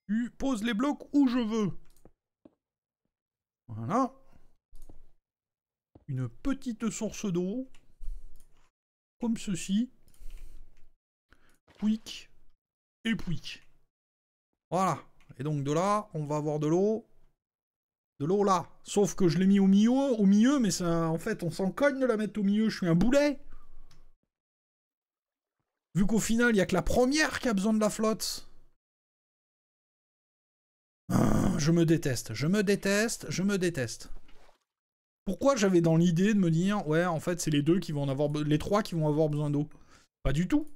Tu poses les blocs où je veux. Voilà. Une petite source d'eau. Comme ceci. Quick et quick Voilà. Et donc de là, on va avoir de l'eau. De l'eau là. Sauf que je l'ai mis au milieu, au milieu, mais ça, en fait, on s'en cogne de la mettre au milieu. Je suis un boulet. Vu qu'au final, il n'y a que la première qui a besoin de la flotte. Ah, je me déteste, je me déteste, je me déteste. Pourquoi j'avais dans l'idée de me dire, ouais, en fait, c'est les deux qui vont en avoir, les trois qui vont avoir besoin d'eau Pas du tout.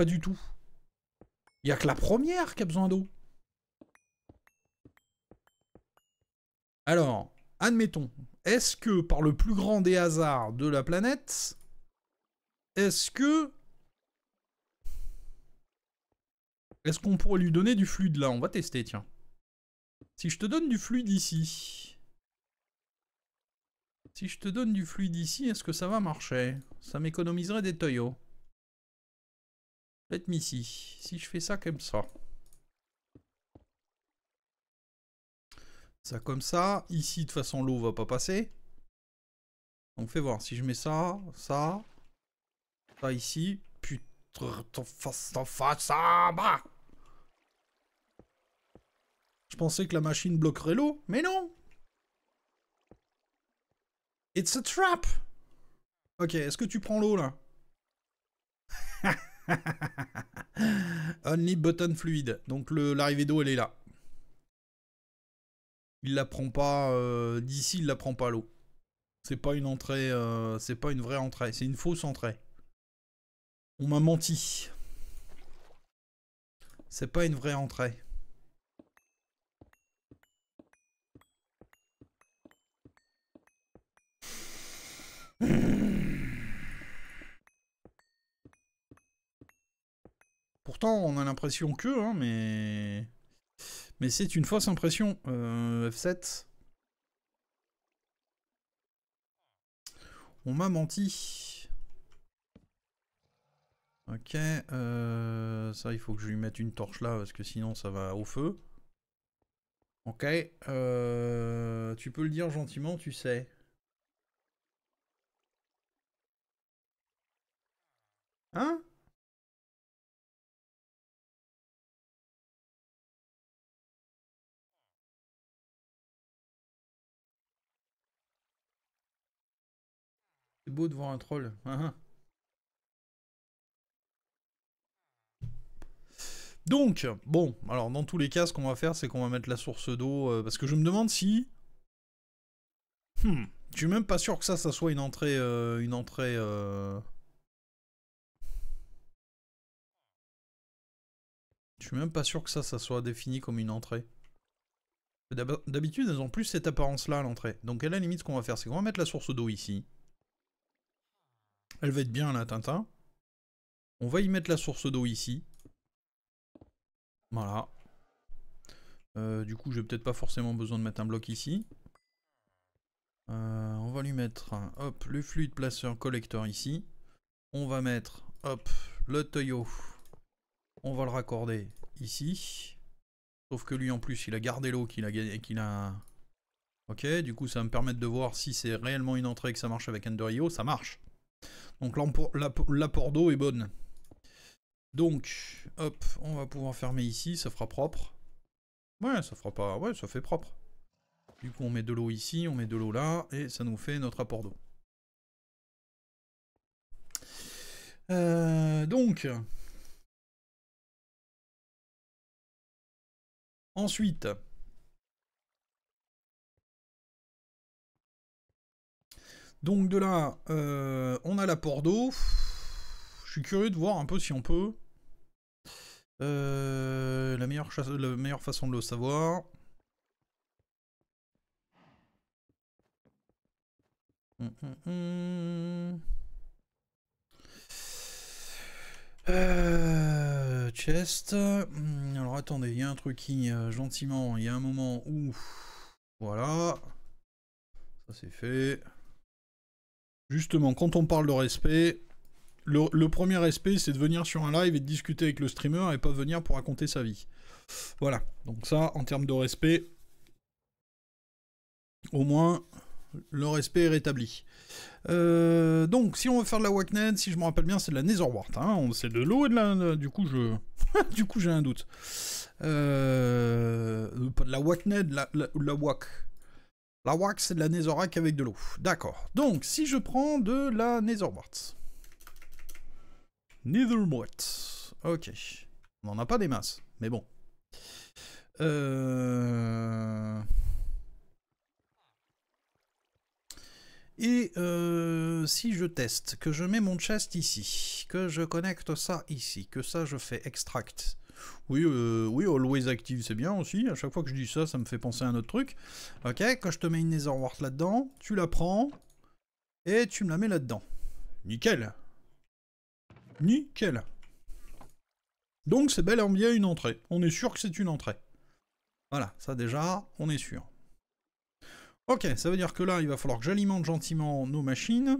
Pas du tout. Il n'y a que la première qui a besoin d'eau. Alors, admettons, est-ce que par le plus grand des hasards de la planète, est-ce que... Est-ce qu'on pourrait lui donner du fluide là On va tester, tiens. Si je te donne du fluide ici... Si je te donne du fluide ici, est-ce que ça va marcher Ça m'économiserait des toyaux. Let moi ici. Si je fais ça comme ça. Ça comme ça. Ici, de toute façon, l'eau va pas passer. Donc fais voir. Si je mets ça, ça, ça ici. Putain, face, face, ça, bah Je pensais que la machine bloquerait l'eau, mais non It's a trap Ok, est-ce que tu prends l'eau, là Only button fluide. Donc l'arrivée d'eau, elle est là. Il la prend pas. Euh, d'ici, il la prend pas l'eau. C'est pas une entrée. Euh, c'est pas une vraie entrée. C'est une fausse entrée. On m'a menti. C'est pas une vraie entrée. Pourtant, on a l'impression que, hein, mais. Mais c'est une fausse impression, euh, F7. On m'a menti. Ok, euh, ça il faut que je lui mette une torche là parce que sinon ça va au feu. Ok, euh, tu peux le dire gentiment, tu sais. Hein beau de voir un troll. Donc, bon, alors dans tous les cas, ce qu'on va faire, c'est qu'on va mettre la source d'eau, euh, parce que je me demande si... Hmm, je suis même pas sûr que ça, ça soit une entrée... Euh, une entrée... Euh, je suis même pas sûr que ça, ça soit défini comme une entrée. D'habitude, elles ont plus cette apparence-là à l'entrée. Donc à la limite, ce qu'on va faire, c'est qu'on va mettre la source d'eau ici. Elle va être bien là Tintin. On va y mettre la source d'eau ici. Voilà. Euh, du coup, j'ai peut-être pas forcément besoin de mettre un bloc ici. Euh, on va lui mettre, hop, le fluide placeur collecteur ici. On va mettre, hop, le tuyau. On va le raccorder ici. Sauf que lui, en plus, il a gardé l'eau qu'il a, qu'il a... Ok, du coup, ça va me permettre de voir si c'est réellement une entrée et que ça marche avec Rio. Ça marche donc l'apport d'eau est bonne. Donc, hop, on va pouvoir fermer ici, ça fera propre. Ouais, ça fera pas... Ouais, ça fait propre. Du coup, on met de l'eau ici, on met de l'eau là, et ça nous fait notre apport d'eau. donc... Ensuite, Donc de là, euh, on a la d'eau. Je suis curieux de voir un peu si on peut. Euh, la, meilleure la meilleure façon de le savoir. Hum, hum, hum. Euh, chest. Alors attendez, il y a un truc qui, gentiment, il y a un moment où... Voilà. Ça c'est fait. Justement, quand on parle de respect, le, premier respect, c'est de venir sur un live et de discuter avec le streamer et pas venir pour raconter sa vie. Voilà. Donc ça, en termes de respect, au moins, le respect est rétabli. Euh, donc, si on veut faire de la Wacknet, si je me rappelle bien, c'est de la Netherwart. Hein. c'est de l'eau et de la... du coup, je... du coup, j'ai un doute. Euh, de la Wacknet, la, la, la wax, c'est de la Netherrack avec de l'eau. D'accord. Donc, si je prends de la Netherwart. Netherwart. Ok. On n'en a pas des masses, mais bon. Euh. Et euh, si je teste, que je mets mon chest ici, que je connecte ça ici, que ça je fais extract, oui, euh, oui, Always Active, c'est bien aussi. À chaque fois que je dis ça, ça me fait penser à un autre truc. Ok, quand je te mets une Nether là-dedans, tu la prends et tu me la mets là-dedans. Nickel. Nickel. Donc c'est bel et bien une entrée. On est sûr que c'est une entrée. Voilà, ça déjà, on est sûr. Ok, ça veut dire que là, il va falloir que j'alimente gentiment nos machines.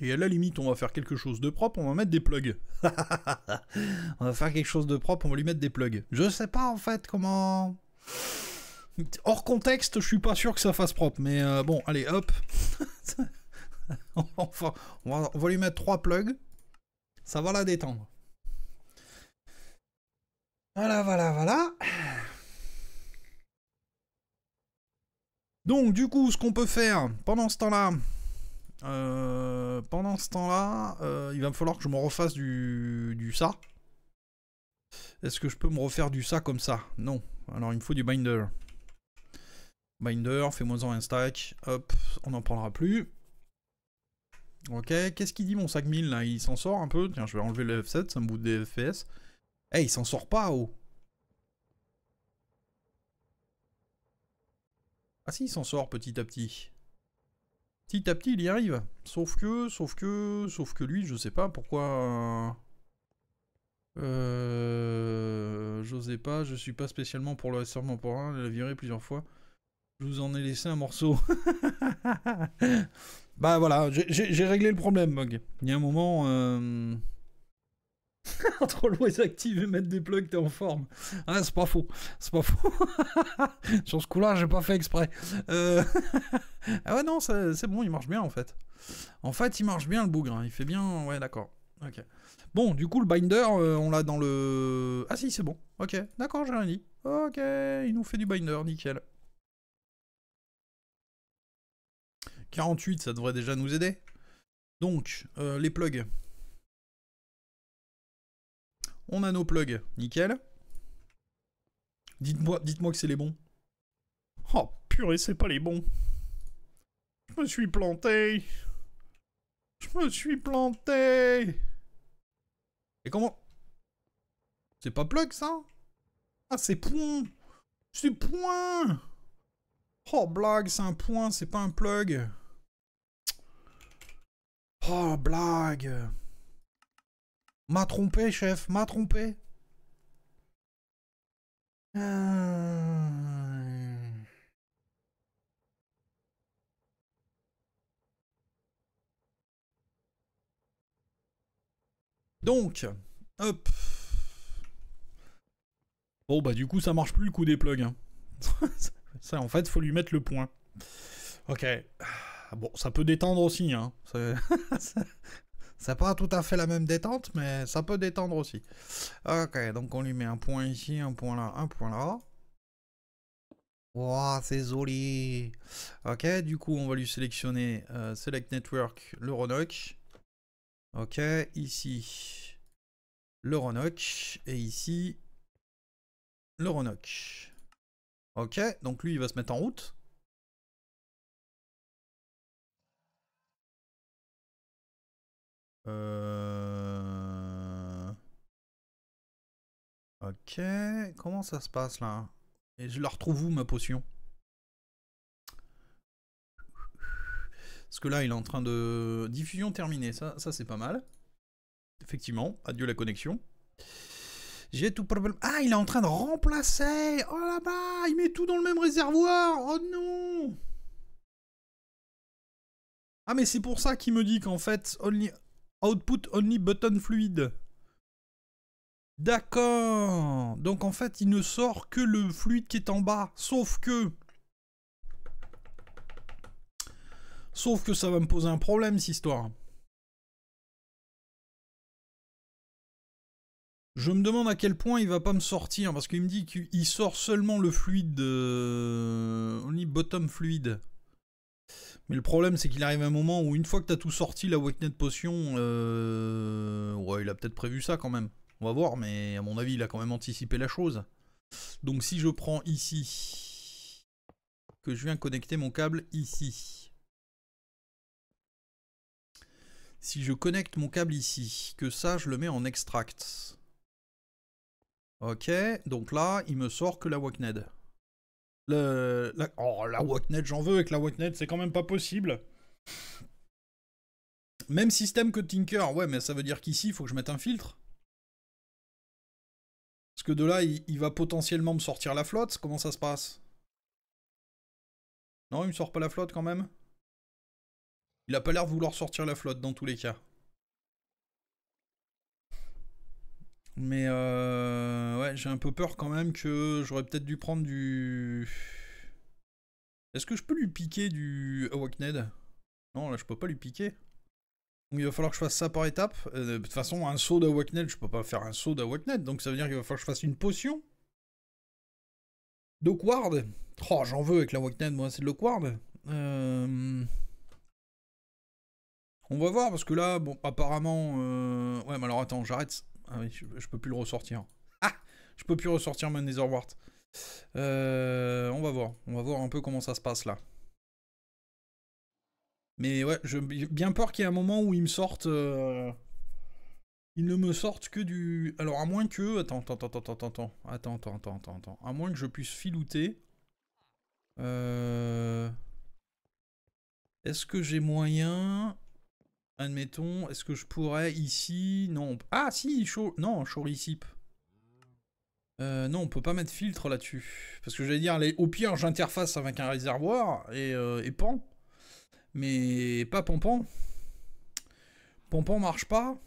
Et à la limite, on va faire quelque chose de propre, on va mettre des plugs. on va faire quelque chose de propre, on va lui mettre des plugs. Je sais pas en fait comment. Hors contexte, je suis pas sûr que ça fasse propre, mais euh, bon, allez, hop. enfin, on on va lui mettre trois plugs. Ça va la détendre. Voilà, voilà, voilà. Donc, du coup, ce qu'on peut faire pendant ce temps-là, euh, pendant ce temps-là, euh, il va me falloir que je me refasse du, du ça. Est-ce que je peux me refaire du ça comme ça Non. Alors il me faut du binder. Binder, fais-moi-en un stack. Hop, on n'en prendra plus. Ok, qu'est-ce qu'il dit mon sac 1000 là Il s'en sort un peu Tiens, je vais enlever le F7, ça me bout des FPS. Eh, hey, il s'en sort pas, oh Ah si, il s'en sort petit à petit. Petit à petit, il y arrive. Sauf que, sauf que, sauf que lui, je sais pas pourquoi... Euh... J'osais pas, je suis pas spécialement pour le SRM pour un, l'a viré plusieurs fois. Je vous en ai laissé un morceau. bah voilà, j'ai réglé le problème, Mog. Il y a un moment... Euh, Entre l'Ouest active et mettre des plugs, t'es en forme. Hein, c'est pas faux. C'est pas faux. Sur ce coup-là, j'ai pas fait exprès. Euh, ah ouais, non, c'est bon, il marche bien en fait. En fait, il marche bien le bougre. Hein. Il fait bien. Ouais, d'accord. Ok. Bon, du coup, le binder, euh, on l'a dans le. Ah si, c'est bon. Ok, d'accord, j'ai rien dit. Ok, il nous fait du binder, nickel. 48, ça devrait déjà nous aider. Donc, euh, les plugs. On a nos plugs, nickel. Dites-moi dites que c'est les bons. Oh purée, c'est pas les bons. Je me suis planté. Je me suis planté. Et comment C'est pas plug ça Ah c'est point. C'est point. Oh blague, c'est un point, c'est pas un plug. Oh blague. M'a trompé, chef, m'a trompé. Euh. Donc, hop. Bon, bah du coup, ça marche plus le coup des plugs. Hein. ça, en fait, faut lui mettre le point. Ok. Bon, ça peut détendre aussi, hein. C'est pas tout à fait la même détente, mais ça peut détendre aussi. Ok, donc on lui met un point ici, un point là, un point là. Wow, c'est joli Ok, du coup, on va lui sélectionner euh, Select Network, le Roanoke. Ok, ici, le Roanoke. Et ici, le Roanoke. Ok, donc lui, il va se mettre en route. Euh, ok, comment ça se passe là Et je la retrouve où ma potion Parce que là, il est en train de... Diffusion terminée, ça, ça c'est pas mal. Effectivement, adieu la connexion. J'ai tout problème. Ah, il est en train de remplacer Oh là-bas Il met tout dans le même réservoir Oh non Ah, mais c'est pour ça qu'il me dit qu'en fait, Output only button fluid D'accord. Donc en fait, il ne sort que le fluide qui est en bas. Sauf que... Sauf que ça va me poser un problème, cette histoire. Je me demande à quel point il va pas me sortir, parce qu'il me dit qu'il sort seulement le fluide... Euh, only bottom fluide. Mais le problème, c'est qu'il arrive un moment où, une fois que t'as tout sorti, la wakened Potion, euh, ouais, il a peut-être prévu ça quand même. On va voir, mais à mon avis, il a quand même anticipé la chose. Donc si je prends ici, que je viens connecter mon câble ici. Si je connecte mon câble ici, que ça, je le mets en extract. Ok, donc là, il me sort que la wakened le, la, oh, la Watnet, j'en veux avec la Watnet, c'est quand même pas possible. Même système que Tinker, ouais, mais ça veut dire qu'ici, il faut que je mette un filtre. Parce que de là, il, il va potentiellement me sortir la flotte, comment ça se passe Non, il me sort pas la flotte quand même Il a pas l'air de vouloir sortir la flotte dans tous les cas. Mais euh, ouais, j'ai un peu peur quand même que j'aurais peut-être dû prendre du... Est-ce que je peux lui piquer du Awakened Non, là je peux pas lui piquer. Donc il va falloir que je fasse ça par étapes. Euh, de toute façon, un saut d'Awakened, je peux pas faire un saut d'Awakened, donc ça veut dire qu'il va falloir que je fasse une potion. Dockward Oh, j'en veux avec l'Awakened, moi, c'est de l'Ockward. Euh... On va voir, parce que là, bon, apparemment... Euh, ouais, mais alors attends, j'arrête ah oui, je, peux plus le ressortir. Ah Je peux plus ressortir mon Netherwart. Euh, on va voir. On va voir un peu comment ça se passe là. Mais ouais, j'ai bien peur qu'il y ait un moment où il me sorte... Il ne me sorte que du... Alors à moins que... Attends, attends, attends, attends, attends, attends, attends, attends, attends, attends. À moins que je puisse filouter. Est-ce que j'ai moyen... Admettons, est-ce que je pourrais ici Non. Ah si, non, show Euh, non, on peut pas mettre filtre là-dessus. Parce que j'allais dire, au pire, j'interface avec un réservoir et, euh, et pan. Mais pas pompon. Pompon marche pas.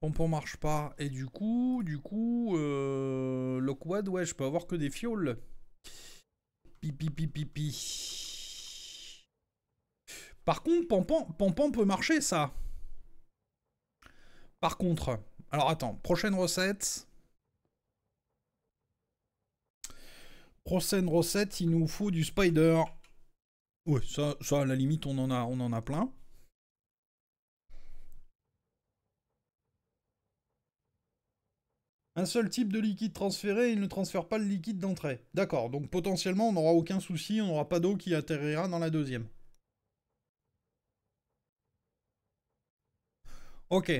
Pompon marche pas. Et du coup, du coup, euh, ouais, je peux avoir que des fioles. pi pi pipi. Par contre, Pampan, peut marcher, ça. Par contre, alors attends, prochaine recette. Prochaine recette, il nous faut du spider. Oui, ça, ça à la limite, on en a, on en a plein. Un seul type de liquide transféré, il ne transfère pas le liquide d'entrée. D'accord, donc potentiellement on n'aura aucun souci, on n'aura pas d'eau qui atterrira dans la deuxième. Ok.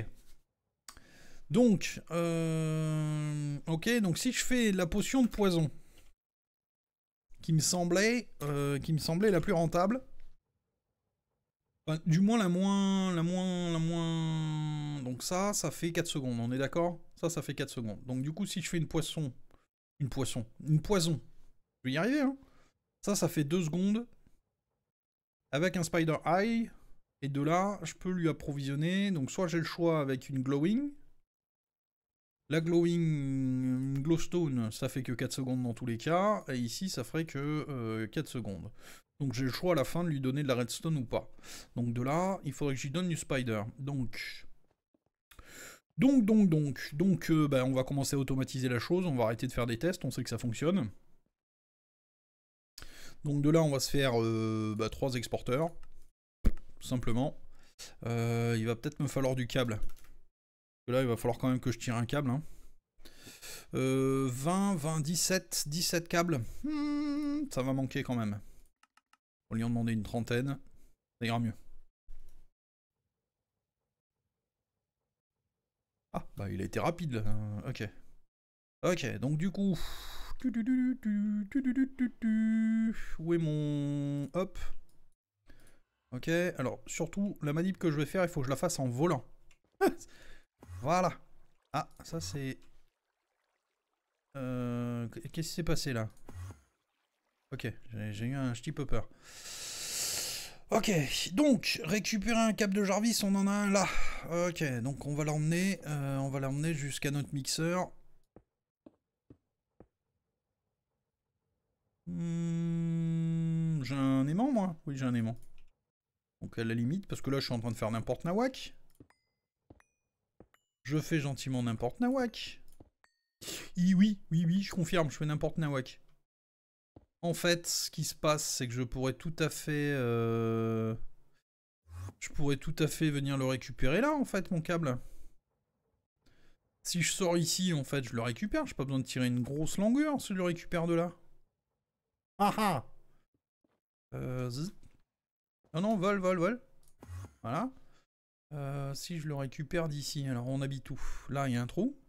Donc, euh, ok, donc si je fais la potion de poison, qui me semblait, euh, qui me semblait la plus rentable, du moins la moins, la moins, la moins, donc ça, ça fait 4 secondes, on est d'accord Ça, ça fait 4 secondes. Donc du coup, si je fais une poisson, une poisson, une poison, je vais y arriver, hein Ça, ça fait 2 secondes. Avec un Spider Eye, et de là, je peux lui approvisionner. Donc soit j'ai le choix avec une glowing. La glowing glowstone, ça fait que 4 secondes dans tous les cas. Et ici, ça ferait que 4 euh, secondes. Donc j'ai le choix à la fin de lui donner de la redstone ou pas. Donc de là, il faudrait que j'y donne du spider. Donc... Donc, donc, donc, donc, euh, ben, on va commencer à automatiser la chose, on va arrêter de faire des tests, on sait que ça fonctionne. Donc de là, on va se faire 3 euh, ben, exporteurs simplement. il va peut-être me falloir du câble. Là, il va falloir quand même que je tire un câble. 20, 20, 17, 17 câbles. ça va manquer quand même. On lui en demander une trentaine. Ça ira mieux. Ah, bah il a été rapide. ok. Ok, donc du coup... Où est mon... Hop Ok, alors surtout, la manip que je vais faire, il faut que je la fasse en volant. voilà. Ah, ça c'est... Euh, Qu'est-ce qui s'est passé là Ok, j'ai eu un petit peu peur. Ok, donc, récupérer un câble de Jarvis, on en a un là. Ok, donc on va l'emmener euh, on va l'emmener jusqu'à notre mixeur. Hmm, j'ai un aimant moi Oui, j'ai un aimant. Donc à la limite, parce que là je suis en train de faire n'importe nawak. Je fais gentiment n'importe nawak. oui, oui, oui, je confirme, je fais n'importe nawak. En fait, ce qui se passe, c'est que je pourrais tout à fait... Euh, je pourrais tout à fait venir le récupérer là, en fait, mon câble. Si je sors ici, en fait, je le récupère. n'ai pas besoin de tirer une grosse longueur si je le récupère de là. Ah ah euh, non, ah non, vol, vol, vol. Voilà. Euh, si je le récupère d'ici, alors on habite où Là, il y a un trou.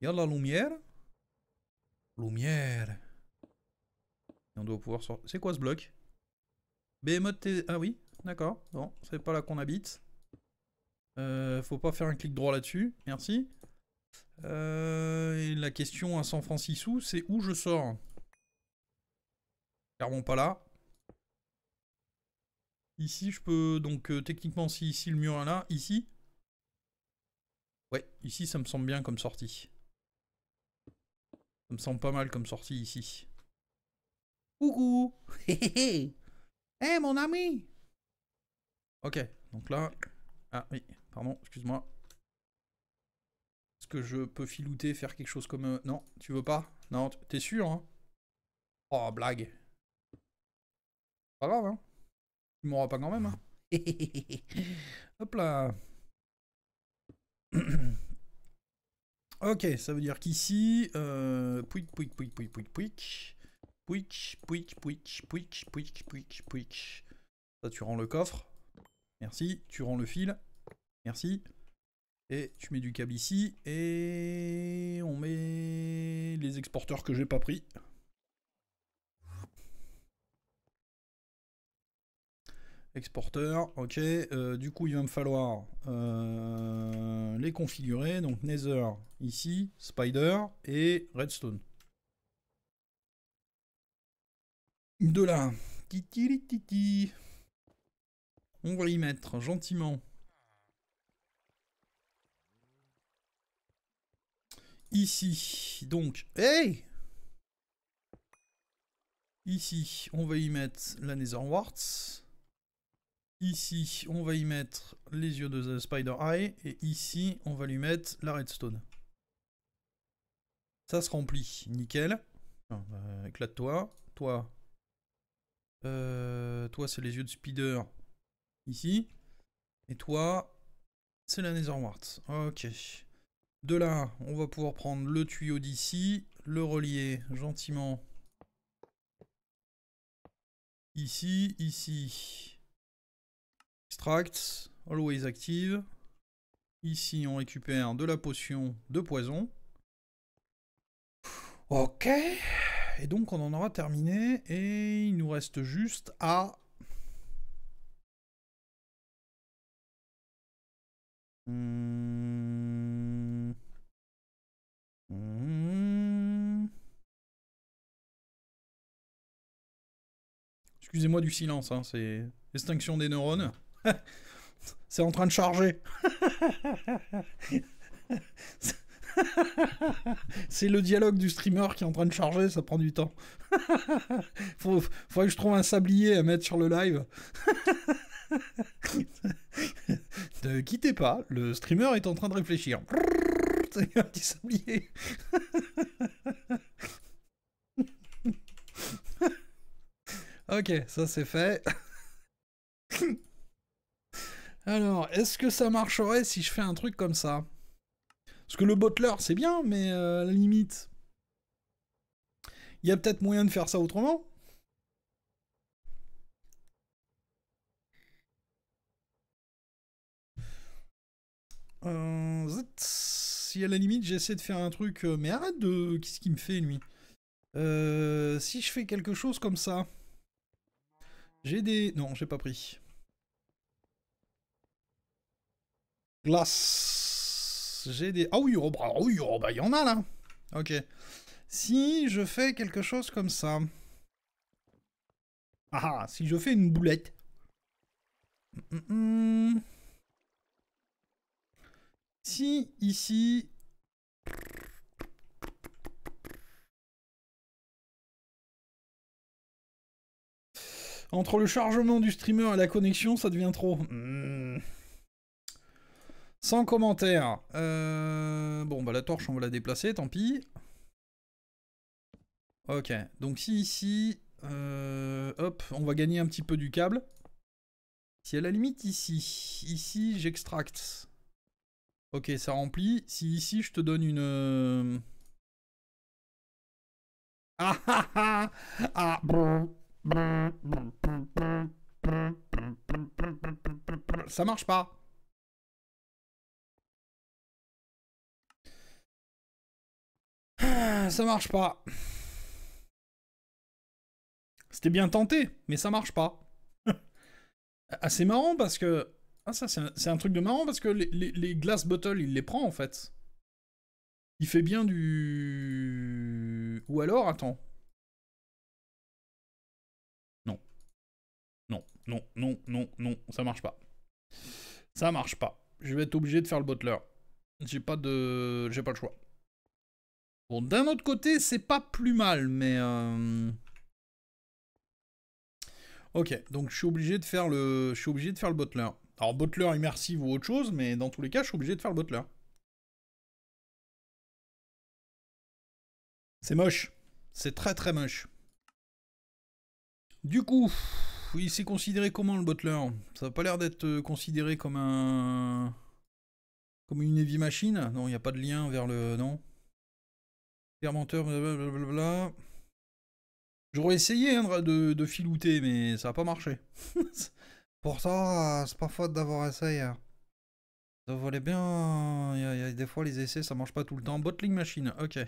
Il y a de la lumière. Lumière. on doit pouvoir sortir. C'est quoi ce bloc BMOT Ah oui, d'accord. Bon, c'est pas là qu'on habite. Euh, faut pas faire un clic droit là-dessus. Merci. Euh, et la question à San Francisco, c'est où je sors Clairement pas là. Ici, je peux... Donc, euh, techniquement, si ici, le mur est là, ici... Ouais, ici, ça me semble bien comme sortie. Ça me semble pas mal comme sortie, ici. Coucou Hé hé mon ami Ok, donc là... Ah, oui, pardon, excuse-moi. Est-ce que je peux filouter, faire quelque chose comme... Euh, non, tu veux pas Non, t'es sûr, hein Oh, blague. Pas grave, hein tu m'auras pas quand même. Hein. Hop là. ok, ça veut dire qu'ici. Euh, pouic, pouic, pouic, pouic, pouic, pouic. Pouic, pouic, pouic, pouic, pouic, pouic, pouic. Ça, tu rends le coffre. Merci. Tu rends le fil. Merci. Et tu mets du câble ici. Et on met les exporteurs que j'ai pas pris. exporteur, ok, euh, du coup il va me falloir euh, les configurer, donc Nether ici, Spider et Redstone. De là, titi on va y mettre gentiment. Ici, donc, hey Ici, on va y mettre la Nether Warts. Ici, on va y mettre les yeux de The Spider Eye. Et ici, on va lui mettre la redstone. Ça se remplit. Nickel. Euh, éclate-toi. Toi. Euh, toi, c'est les yeux de Spider. Ici. Et toi, c'est la Netherwart. Ok. De là, on va pouvoir prendre le tuyau d'ici, le relier gentiment ici, ici, Extracts, always active. Ici, on récupère de la potion de poison. Ok. Et donc, on en aura terminé. Et il nous reste juste à... Excusez-moi du silence, hein, c'est extinction des neurones. C'est en train de charger. C'est le dialogue du streamer qui est en train de charger, ça prend du temps. Faut, que je trouve un sablier à mettre sur le live. ne quittez pas, le streamer est en train de réfléchir. C'est un petit sablier. ok, ça c'est fait. Alors, est-ce que ça marcherait si je fais un truc comme ça Parce que le bottler, c'est bien, mais euh, à la limite... Il y a peut-être moyen de faire ça autrement euh, si à la limite j'essaie de faire un truc, euh, mais arrête de. Qu'est-ce qu'il me fait lui Si je fais quelque chose comme ça, j'ai des. Non, j'ai pas pris. Là, J'ai des... Ah oui, oh, bah, ah oh bah, il y en a, là. Ok. Si je fais quelque chose comme ça... Ah, ah si je fais une boulette... Si, ici... Entre le chargement du streamer et la connexion, ça devient trop. Hmm. Sans commentaire. Euh, bon, bah la torche, on va la déplacer, tant pis. Ok, donc si ici, euh, hop, on va gagner un petit peu du câble. Si à la limite ici, ici j'extracte. Ok, ça remplit. Si ici je te donne une... Euh, ah ah ah Ah Ça marche pas Ah, ça marche pas. C'était bien tenté, mais ça marche pas. Assez marrant parce que... Ah ça, c'est un, truc de marrant parce que les, glass bottles, il les prend en fait. Il fait bien du... Ou alors, attends. Non. Non, non, non, non, non, ça marche pas. Ça marche pas. Je vais être obligé de faire le bottler. J'ai pas de... J'ai pas le choix. Bon, d'un autre côté, c'est pas plus mal, mais... Euh, ok, donc je suis obligé de faire le... Je suis obligé de faire le butler. Alors, butler immersive ou autre chose, mais dans tous les cas, je suis obligé de faire le butler. C'est moche. C'est très très moche. Du coup, il s'est considéré comment le butler Ça n'a pas l'air d'être euh, considéré comme un... Comme une heavy machine Non, il n'y a pas de lien vers le... Non Fermenteur, blablabla. J'aurais essayé hein, de, filouter, mais ça n'a pas marché. Pourtant, c'est pas faute d'avoir essayé. Hein. Ça volait bien. Il y, a, des fois, les essais, ça marche pas tout le temps. Bottling machine, ok.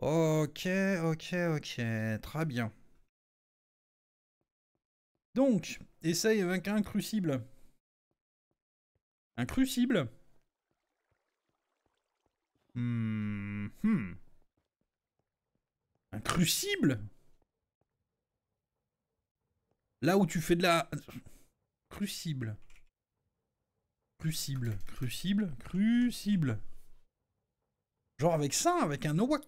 Ok, ok, ok. Très bien. Donc, essaye avec un crucible. Un crucible Hmm, hmm. Un crucible Là où tu fais de la... Crucible. Crucible. Crucible. Crucible. Genre avec ça, avec un Owak.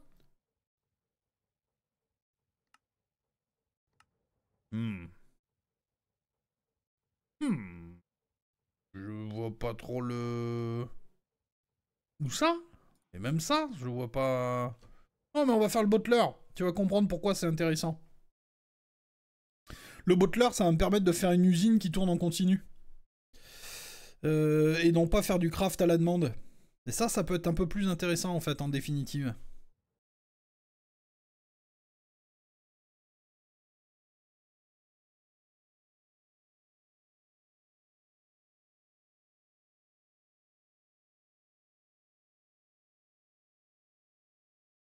Hmm. Hmm. Je vois pas trop le... Où ça et même ça, je vois pas... Non, mais on va faire le bottler. Tu vas comprendre pourquoi c'est intéressant. Le bottleur, ça va me permettre de faire une usine qui tourne en continu. Euh, et non pas faire du craft à la demande. Et ça, ça peut être un peu plus intéressant en fait, en définitive.